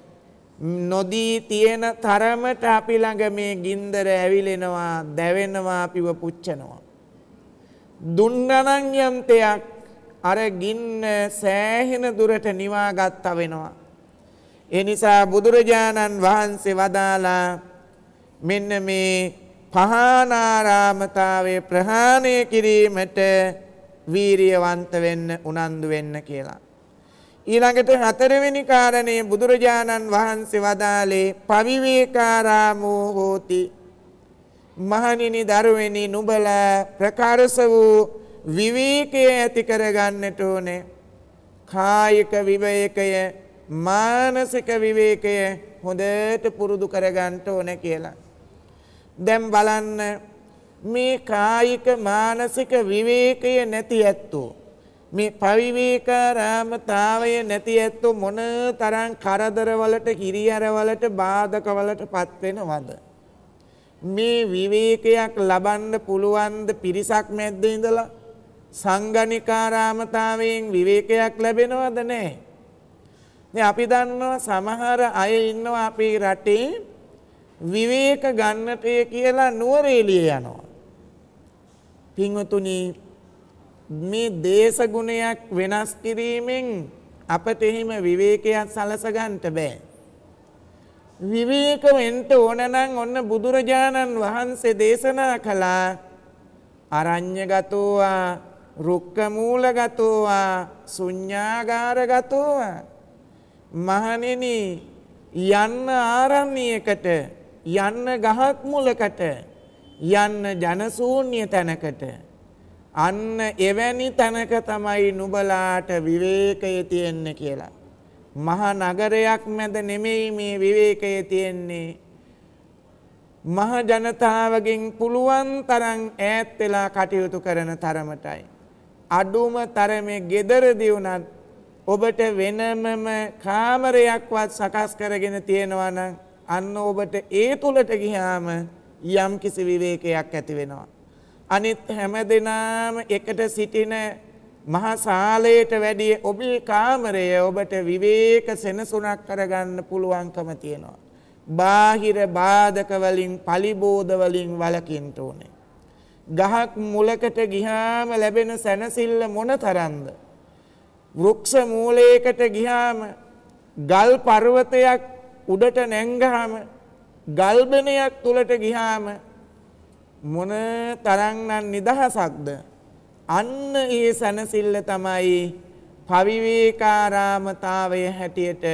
නොදී තියෙන තරමට අපි ළඟ මේ ගින්දර ඇවිලෙනවා, දැවෙනවා, අපිව පුච්චනවා. දුන්නනම් යම් තයක් අර ගින්න සෑහෙන දුරට නිවාගත්තා වෙනවා. ඒ නිසා බුදුරජාණන් වහන්සේ වදාලා මෙන්න මේ පහනාරාමතාවේ ප්‍රහාණය කිරීමට වීරියවන්ත වෙන්න උනන්දු වෙන්න කියලා. ඊළඟට හතරවෙනි කාරණේ බුදුරජාණන් වහන්සේ වදාලේ පවිවේකාරාමෝ හෝති මහණෙනි දරුවෙනි නුඹලා ප්‍රකාශ වූ විවේකය ඇති කරගන්නට ඕනේ කායික විවේකය මානසික විවේකය හොඳට පුරුදු කරගන්නට ඕනේ කියලා. දැන් බලන්න මේ කායික මානසික විවේකය නැති ඇත්තෝ මේ පවිවේකාරාමතාවය නැති ඇත්තෝ මොන තරම් කරදරවලට හිරියරවලට බාධකවලට පත්වෙනවද මේ විවේකයක් ලබන්න පුළුවන්ද පිරිසක් මැද්දේ ඉඳලා සංගනිකාරාමතාවයෙන් විවේකයක් ලැබෙනවද නැහැ. දැන් අපි දන්නවා සමහර අය ඉන්නවා අපේ රටේ විවේක ගන්නට කියලා නුවරඑළිය යනවා. පින්වතුනි මේ දේශගුණයක් වෙනස් කිරීමෙන් අපට එහෙම විවේකයක් සලස ගන්නට බෑ. විවේක වෙන්න ඕන නම් ඔන්න බුදුරජාණන් වහන්සේ දේශනා කළා අරඤ්‍යගතෝවා රුක්ක මූලගතෝවා ශුඤ්ඤාගාරගතෝවා මහණෙනි යන්න ආරණ්‍යයකට යන්න ගහක් මුලකට යන්න ජනශූන්‍ය තැනකට අන්න එවැනි තැනක තමයි නුබලාට විවේකය තියෙන්න කියලා. මහා නගරයක් මැද නෙමෙයි මේ විවේකය තියෙන්නේ. මහ ජනතාවගෙන් පුළුවන් තරම් ඈත් වෙලා කටයුතු කරන තරමටයි. අඩුම තරමේ gederදී වුණත් ඔබට වෙනමම කාමරයක්වත් සකස් කරගෙන තියෙනවා නම් අන්න ඔබට ඒ තුලට ගියාම යම් කිසි විවේකයක් ඇති වෙනවා. අනිත් හැමදෙනාම එකට සිටින මහා ශාලයට වැඩිය ඔබේ කාමරය ඔබට විවේක සෙනසුණක් කරගන්න පුළුවන්කම තියෙනවා. බාහිර බාධක වලින්, පලිබෝධ වලින් වළකින්න ඕනේ. ගහක් මුලකට ගිහාම ලැබෙන සැනසෙල්ල මොනතරම්ද? වෘක්ෂ මූලයකට ගිහාම ගල් පර්වතයක් උඩට නැංගහම ගල්බනයක් තුලට ගිහාම මොන තරම්නම් නිදහසක්ද? අන්න ඒ සැනසෙල්ල තමයි පවිවේකාරාමතාවය හැටියට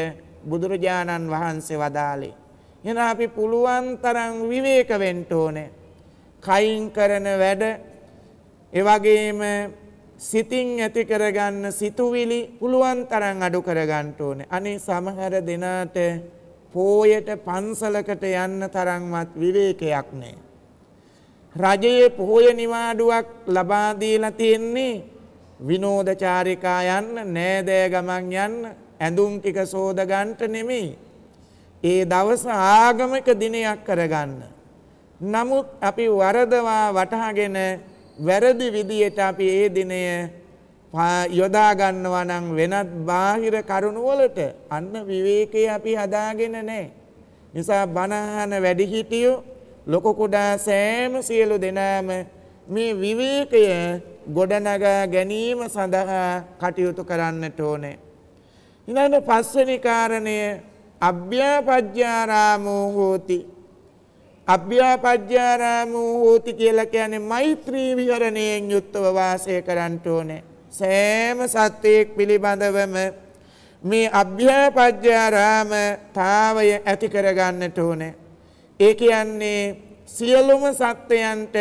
බුදුරජාණන් වහන්සේ වදාළේ. එහෙනම් අපි පුළුවන් තරම් විවේක වෙන්න ඕනේ. කයින් කරන වැඩ එවගේම සිතින් ඇති කරගන්න සිතුවිලි පුළුවන් තරම් අඩු කරගන්න ඕනේ. අනේ සමහර දෙනාට පෝයට පන්සලකට යන්න තරම්වත් විවේකයක් නැහැ. රජයේ පොහොය නිවාඩුවක් ලබා දීලා තියෙන්නේ විනෝද චාරිකා යන්න, නෑදෑ ගමන් යන්න, ඇඳුම් ටික සෝද ගන්නට නෙමෙයි. ඒ දවස ආගමික දිනයක් කරගන්න. නමුත් අපි වරදවා වටහාගෙන වැරදි විදියට අපි ඒ දිනය යොදා ගන්නවා නම් වෙනත් බාහිර කරුණු වලට අන්න විවේකයේ අපි හදාගෙන නැහැ. නිසා බණහන වැඩිහිටියෝ ලොක කුඩා සෑම සියලු දෙනාම මේ විවේකය ගොඩනගා ගැනීම සඳහා කටයුතු කරන්නට ඕනේ. ඊළඟ පස්වෙනි කාරණය අභ්‍යාපජ්ජාරාමෝ හෝති අභ්‍යාපජ්ජාරාමෝ හෝති කියලා කියන්නේ මෛත්‍රී විහරණයෙන් යුක්තව වාසය කරන්න ඕනේ. සෑම සත්වයෙක් පිළිබඳවම මේ අභ්‍යාපජ්ජාරාම තාවය ඇති කරගන්නට ඕනේ. ඒ කියන්නේ සියලුම සත්වයන්ට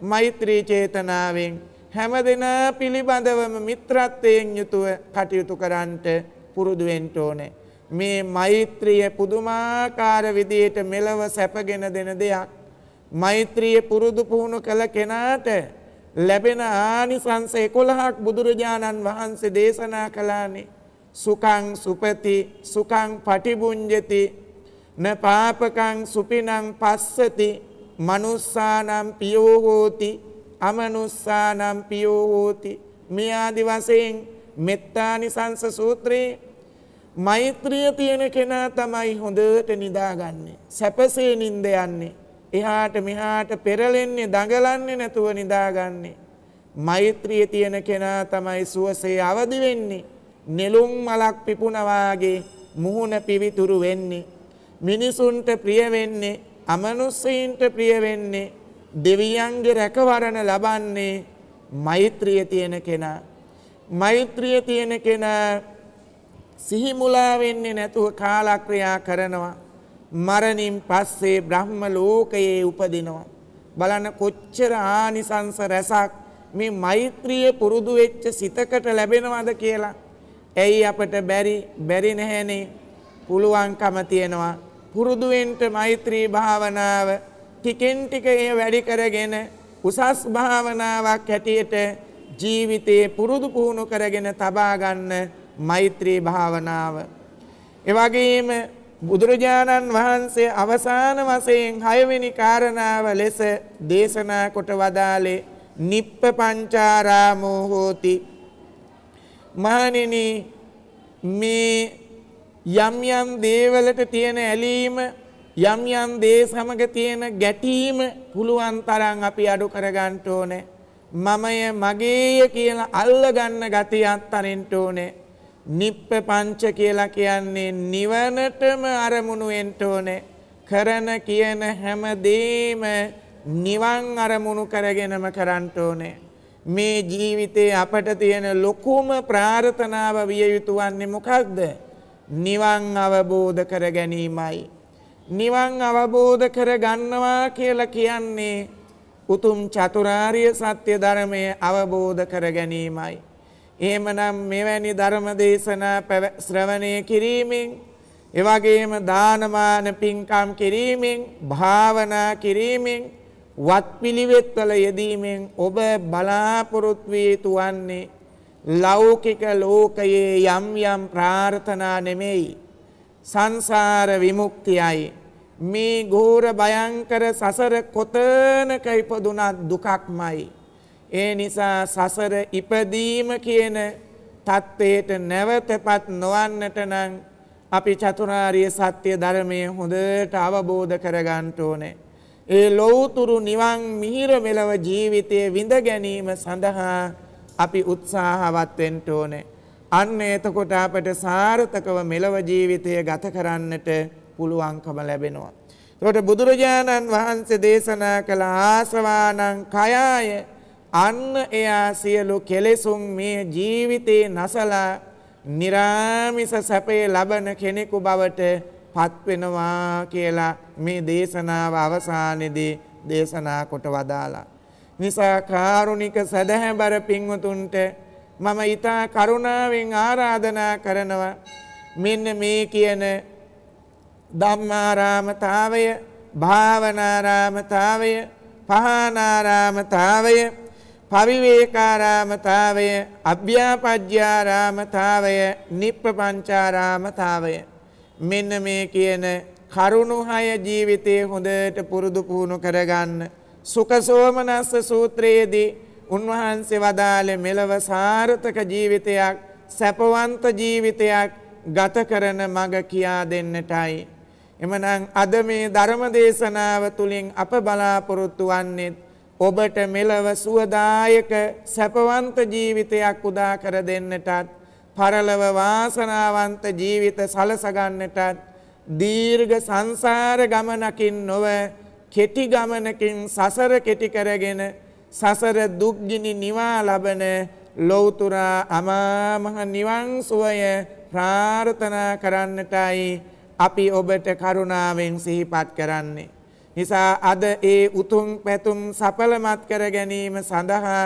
මෛත්‍රී චේතනාවෙන් හැම දෙනා පිළිබඳවම මිත්‍රත්වයෙන් යුතුව කටයුතු කරන්නට පුරුදු වෙන්න ඕනේ. මේ මෛත්‍රිය පුදුමාකාර විදියට මෙලව සැපගෙන දෙන දෙයක්. මෛත්‍රිය පුරුදු පුහුණු කළ කෙනාට ලැබෙන ආනිසංස 11ක් බුදුරජාණන් වහන්සේ දේශනා කළානේ. සුඛං සුපති සුඛං පටිබුඤ්ජති න පාපකං සුපිනං පස්සති මනුස්සානම් පියෝ හෝති අමනුස්සානම් පියෝ හෝති මේ ආදි වශයෙන් මෙත්තානිසංස සූත්‍රයේ මෛත්‍රිය තියෙන කෙනා තමයි හොඳට නිදාගන්නේ. සැපසේ නිින්ද යන්නේ. එහාට මෙහාට පෙරලෙන්නේ දඟලන්නේ නැතුව නිදාගන්නේ. මෛත්‍රිය තියෙන කෙනා තමයි සුවසේ අවදි වෙන්නේ. නෙළුම් මලක් පිපුණවාගේ මුහුණ පිවිතුරු වෙන්නේ. මිනිසුන්ට ප්‍රිය වෙන්නේ, අමනුස්සයින්ට ප්‍රිය වෙන්නේ, දෙවියන්ගේ රැකවරණ ලබන්නේ මෛත්‍රිය තියෙන කෙනා. මෛත්‍රිය තියෙන කෙනා සිහිමුලා වෙන්නේ නැතුව කාලක්‍රියා කරනවා. මරණින් පස්සේ බ්‍රහ්ම ලෝකයේ උපදිනවා. බලන්න කොච්චර ආනිසංස රැසක් මේ මෛත්‍රිය පුරුදු වෙච්ච සිතකට ලැබෙනවද කියලා. ඇයි අපට බැරි බැරි නැහැනේ. පුළුවන්කම තියෙනවා. පුරුදු වෙන්න මෛත්‍රී භාවනාව ටිකෙන් ටික ඒ වැඩි කරගෙන උසස් භාවනාවක් හැටියට ජීවිතේ පුරුදු පුහුණු කරගෙන තබා ගන්න මෛත්‍රී භාවනාව. එවැගේම බුදුරජාණන් වහන්සේ අවසාන වශයෙන් හයවෙනි කාරණාව ලෙස දේශනා කොට වදාලේ නිප්ප පංචාරාමෝ හෝති. මහණෙනි මේ යම් යම් දේවලට තියෙන ඇලීම යම් යම් දේ සමග තියෙන ගැටීම පුළුවන් තරම් අපි අඩු කරගන්න ඕනේ. මමය මගේය කියලා අල්ල ගන්න ගතිය අත්හරින්න ඕනේ. නිප්පපංච කියලා කියන්නේ නිවනටම අරමුණු වෙන්න ඕනේ. කරන කියන හැම දෙයක්ම නිවන් අරමුණු කරගෙනම කරන්න ඕනේ. මේ ජීවිතේ අපට තියෙන ලොකුම ප්‍රාර්ථනාව විය යුතු වන්නේ මොකක්ද? නිවන් අවබෝධ කර ගැනීමයි. නිවන් අවබෝධ කර ගන්නවා කියලා කියන්නේ උතුම් චතුරාර්ය සත්‍ය ධර්මය අවබෝධ කර ගැනීමයි. එහෙමනම් මෙවැනි ධර්ම දේශනා ශ්‍රවණය කිරීමෙන් එවැගේම දානමාන පින්කම් කිරීමෙන් භාවනා කිරීමෙන් වත්පිළිවෙත්වල යෙදීමෙන් ඔබ බලාපොරොත්තු වේතුවන්නේ ලෞකික ලෝකයේ යම් යම් ප්‍රාර්ථනා නෙමෙයි සංසාර විමුක්තියයි මේ ඝෝර භයංකර සසර කොතනක ඉපදුනත් දුකක්මයි ඒ නිසා සසර ඉපදීම කියන தත්වයට නැවතපත් නොවන්නට නම් අපි චතුරාර්ය සත්‍ය ධර්මය හොඳට අවබෝධ කරගන්න ඕනේ. ඒ ලෞතුරු නිවන් මිහිර මෙලව ජීවිතයේ විඳ ගැනීම සඳහා අපි උත්සාහවත් වෙන්න ඕනේ. අන්න එතකොට අපට සාර්ථකව මෙලව ජීවිතය ගත කරන්නට පුළුවන්කම ලැබෙනවා. එතකොට බුදුරජාණන් වහන්සේ දේශනා කළ ආසවානං කයාය අන්න එයා සියලු කෙලෙසුන් මේ ජීවිතේ නසලා निराමිස සැපේ ලබන කෙනෙකු බවට පත් වෙනවා කියලා මේ දේශනාව අවසානයේදී දේශනා කොට වදාලා. නිසා කාරුණික සදහැබර පින්වතුන්ට මම ඊතා කරුණාවෙන් ආරාධනා කරනවා මෙන්න මේ කියන ධම්මාරාමතාවය භාවනාරාමතාවය පහනාරාමතාවය පවිවේකාරාමතාවය අභ්‍යාපජ්‍යාරාමතාවය නිප්පපංචාරාමතාවය මෙන්න මේ කියන කරුණු හය ජීවිතයේ හොඳට පුරුදු පුහුණු කරගන්න සුකසෝමනස්ස සූත්‍රයේදී උන්වහන්සේ වදාළ මෙලව සාර්ථක ජීවිතයක් සැපවන්ත ජීවිතයක් ගත කරන මඟ කියා දෙන්නටයි එමනම් අද මේ ධර්ම දේශනාව තුලින් අප බලාපොරොත්තු වන්නේ ඔබට මෙලව සුවදායක සැපවන්ත ජීවිතයක් උදා කර දෙන්නටත් පරලව වාසනාවන්ත ජීවිත සලසගන්නටත් දීර්ඝ සංසාර ගමනකින් නොව කෙටි ගමනකින් සසර කෙටි කරගෙන සසර දුක්ගිනි නිවා ලබන ලෞතුරා අමා මහ නිවන් සුවය ප්‍රාර්ථනා කරන්නටයි අපි ඔබට කරුණාවෙන් සිහිපත් කරන්නේ නිසා අද ඒ උතුම් පැතුම් සඵලමත් කර ගැනීම සඳහා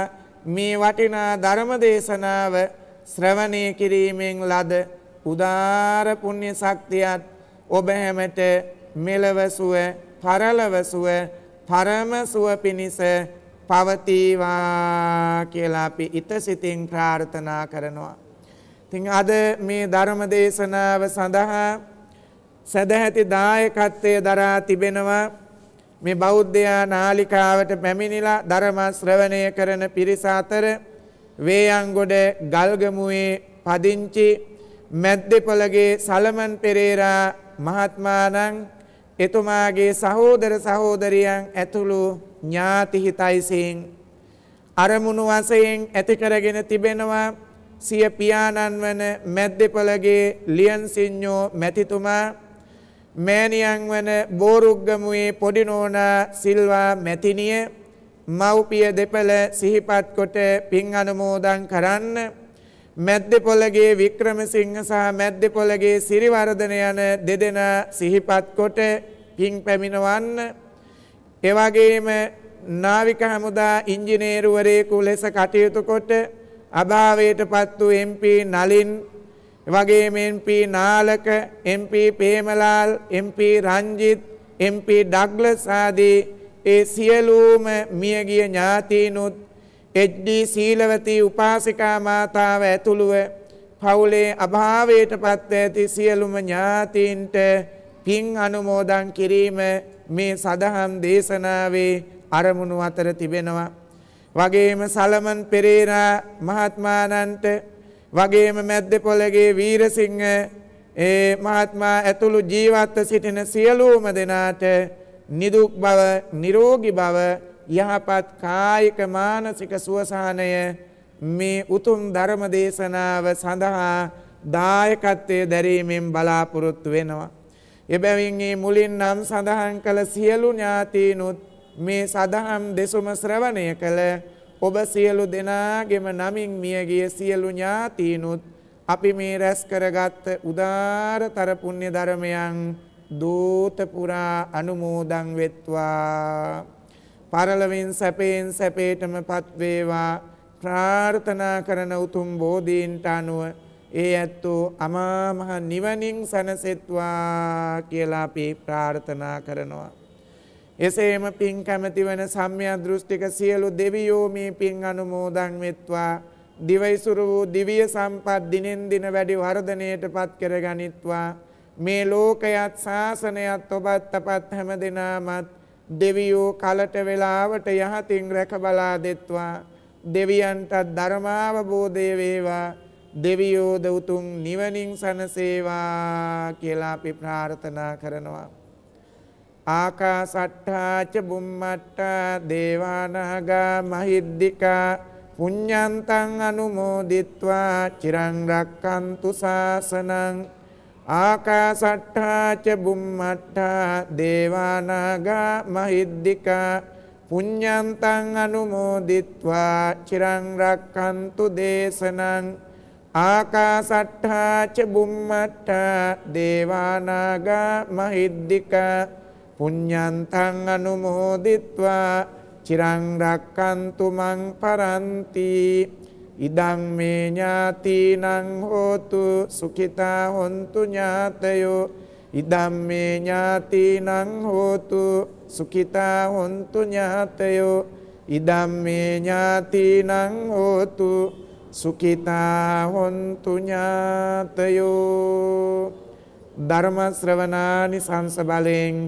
මේ වටිනා ධර්ම දේශනාව ශ්‍රවණය කිරීමෙන් ලද උදාර පුණ්‍ය ශක්තියත් ඔබ හැමට මෙලව සුව, පරලව සුව, පරම සුව පිණිස පවතිවා කියලා අපි ිතසිතින් ප්‍රාර්ථනා කරනවා. ඉතින් අද මේ ධර්ම දේශනාව සඳහා සදැහැති දායකත්වයේ දරා තිබෙනවා මේ බෞද්ධයා නාලිකාවට පැමිණිලා ධර්ම ශ්‍රවණය කරන පිරිස අතර වේයන්ගොඩ ගල්ගමුවේ පදිංචි මැද්දේපළගේ සලමන් පෙරේරා මහත්මාණන් එතුමාගේ සහෝදර සහෝදරියන් ඇතුළු ඥාති හිතයිසින් අරමුණු වශයෙන් ඇති කරගෙන තිබෙනවා සිය පියාණන් වන මැද්දේපළගේ ලියන් සිඤ්ඤෝ මැතිතුමා මෑණියන් වන බෝරුග්ගමුවේ පොඩි නෝනා සිල්වා මැතිණිය මව්පිය දෙපළ සිහිපත් කොට පින් අනුමෝදන් කරන්න මැද්දේපොළගේ වික්‍රමසිංහ සහ මැද්දේපොළගේ සිරිවර්ධන යන දෙදෙනා සිහිපත් කොට පින් පැමිණවන්න එවැගේම නාවික හමුදා ඉංජිනේරුවරයෙකු ලෙස කටයුතු කොට අභාවයටපත් වූ MP නලින් එවගේම MP Nalaka, MP Premalal, MP Ranjith, MP Douglas ආදී ඒ සියලුම මියගිය ඥාතීනුත් HD සීලවතී උපාසිකා මාතාව ඇතුළුව පවුලේ අභාවයට පත්ව ඇති සියලුම ඥාතීන්ට පින් අනුමෝදන් කිරීම මේ සදහම් දේශනාවේ අරමුණු අතර තිබෙනවා. වගේම සලමන් පෙරේරා මහත්මානන්ට වගේම මැද්දෙපොළගේ වීරසිංහ ඒ මහත්මා ඇතුළු ජීවත්ව සිටින සියලූම දෙනාට නිදුක් බව නිරෝගි බව යහපත් කායික මානසික සුවසානය මේ උතුම් ධර්ම දේශනාව සඳහා දායකත්වයේ දැරීමෙන් බලාපොරොත්තු වෙනවා. එබැවින් මේ මුලින් නම් සඳහන් කළ සියලු ඥාතීනුත් මේ සදහම් දෙසුම ශ්‍රවණය කළ ඔබ සියලු දෙනාගෙම නමින් මියගිය සියලු ඥාතීනුත් අපි මේ රැස් කරගත් උදාරතර පුණ්‍ය ධර්මයන් දූත පුරා අනුමෝදන් වෙත්වා පරලවින් සැපයෙන් සැපේටමපත් වේවා ප්‍රාර්ථනා කරන උතුම් බෝධීන්ට අනුව ඒ ඇත්තෝ අමා මහ නිවනින් සැනසෙත්වා කියලා අපි ප්‍රාර්ථනා කරනවා එසේම පින් කැමති වන සම්මිය දෘෂ්ටික සියලු දෙවියෝ මේ පින් අනුමෝදන් වෙත්වා දිවයිසුරු වූ දිවිය සම්පත් දිනෙන් දින වැඩි වර්ධනයට පත් කර ගනිත්වා මේ ලෝකයත් ශාසනයත් ඔබත් අපත් හැම දෙනාමත් දෙවියෝ කලට වෙලාවට යහතින් රැක බලා දෙත්වා දෙවියන්ටත් ධර්මාවබෝධය වේවා දෙවියෝද උතුම් නිවනින් සනසේවා කියලා අපි ප්‍රාර්ථනා කරනවා ආකාසට්ඨාච බුම්මට්ටා දේවානාගා මහිද්దికා පුඤ්ඤන්තං අනුමෝදිත්වා චිරං රක්칸තු සාසනං ආකාසට්ඨාච බුම්මට්ටා දේවානාගා මහිද්దికා පුඤ්ඤන්තං අනුමෝදිත්වා චිරං රක්칸තු දේශනං ආකාසට්ඨාච බුම්මට්ටා දේවානාගා මහිද්దికා පුඤ්ඤන්තං අනුමෝදිත්වා චිරං රක්칸තු මං පරන්ති ඉදං මේ ඥාතිනං හෝතු සුඛිතා හොන්තු ඥාතයෝ ඉදම් මේ ඥාතිනං හෝතු සුඛිතා හොන්තු ඥාතයෝ ඉදම් මේ ඥාතිනං හෝතු සුඛිතා හොන්තු ඥාතයෝ ධර්ම ශ්‍රවණානි සංස බලෙන්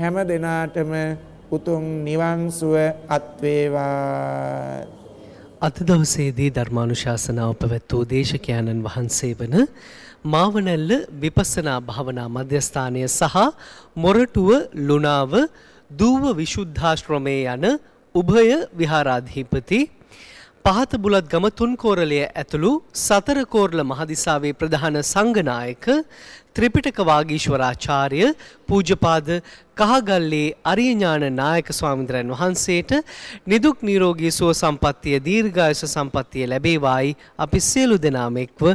හැම දෙනාටම උතුම් නිවන් සුව අත්වේවා අද දවසේදී ධර්මානුශාසනාව පැවැත්වූ දේශකයන්න් වහන්සේ වන මාවනැල්ල විපස්සනා භාවනා මධ්‍යස්ථානය සහ මොරටුව ලුණාව දූව විශුද්ධාශ්‍රමය යන උභය විහාරාධිපති පහත බුලත් ගම තුන්කෝරලය ඇතුළු සතරකෝර්ල මහදිසාවේ ප්‍රධාන සංගනායක ත්‍රිපිටක වාගීශ්වරාචාර්ය පූජපාද කහගල්ලේ අරියඥාන නායක ස්වාමින්ද්‍රයන් වහන්සේට නිදුක් නිරෝගී සුව සම්පත්තිය දීර්ඝායුෂ සම්පත්තිය ලැබේවායි අපි සියලු දෙනාම එක්ව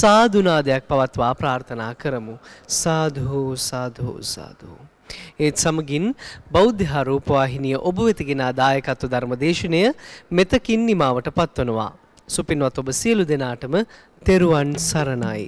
සාදුනාදයක් පවත්වා ප්‍රාර්ථනා කරමු සාදු සාදු සාදු ඒත් සමගින් බෞද්ධ රූපවාහිනිය ඔබ වෙත ගෙනා දායකත්ව ධර්ම දේශනය මෙතකින් නිමාවට පත්වනවා. සුපින්වත් ඔබ සියලු දෙනාටම තෙරුවන් සරණයි.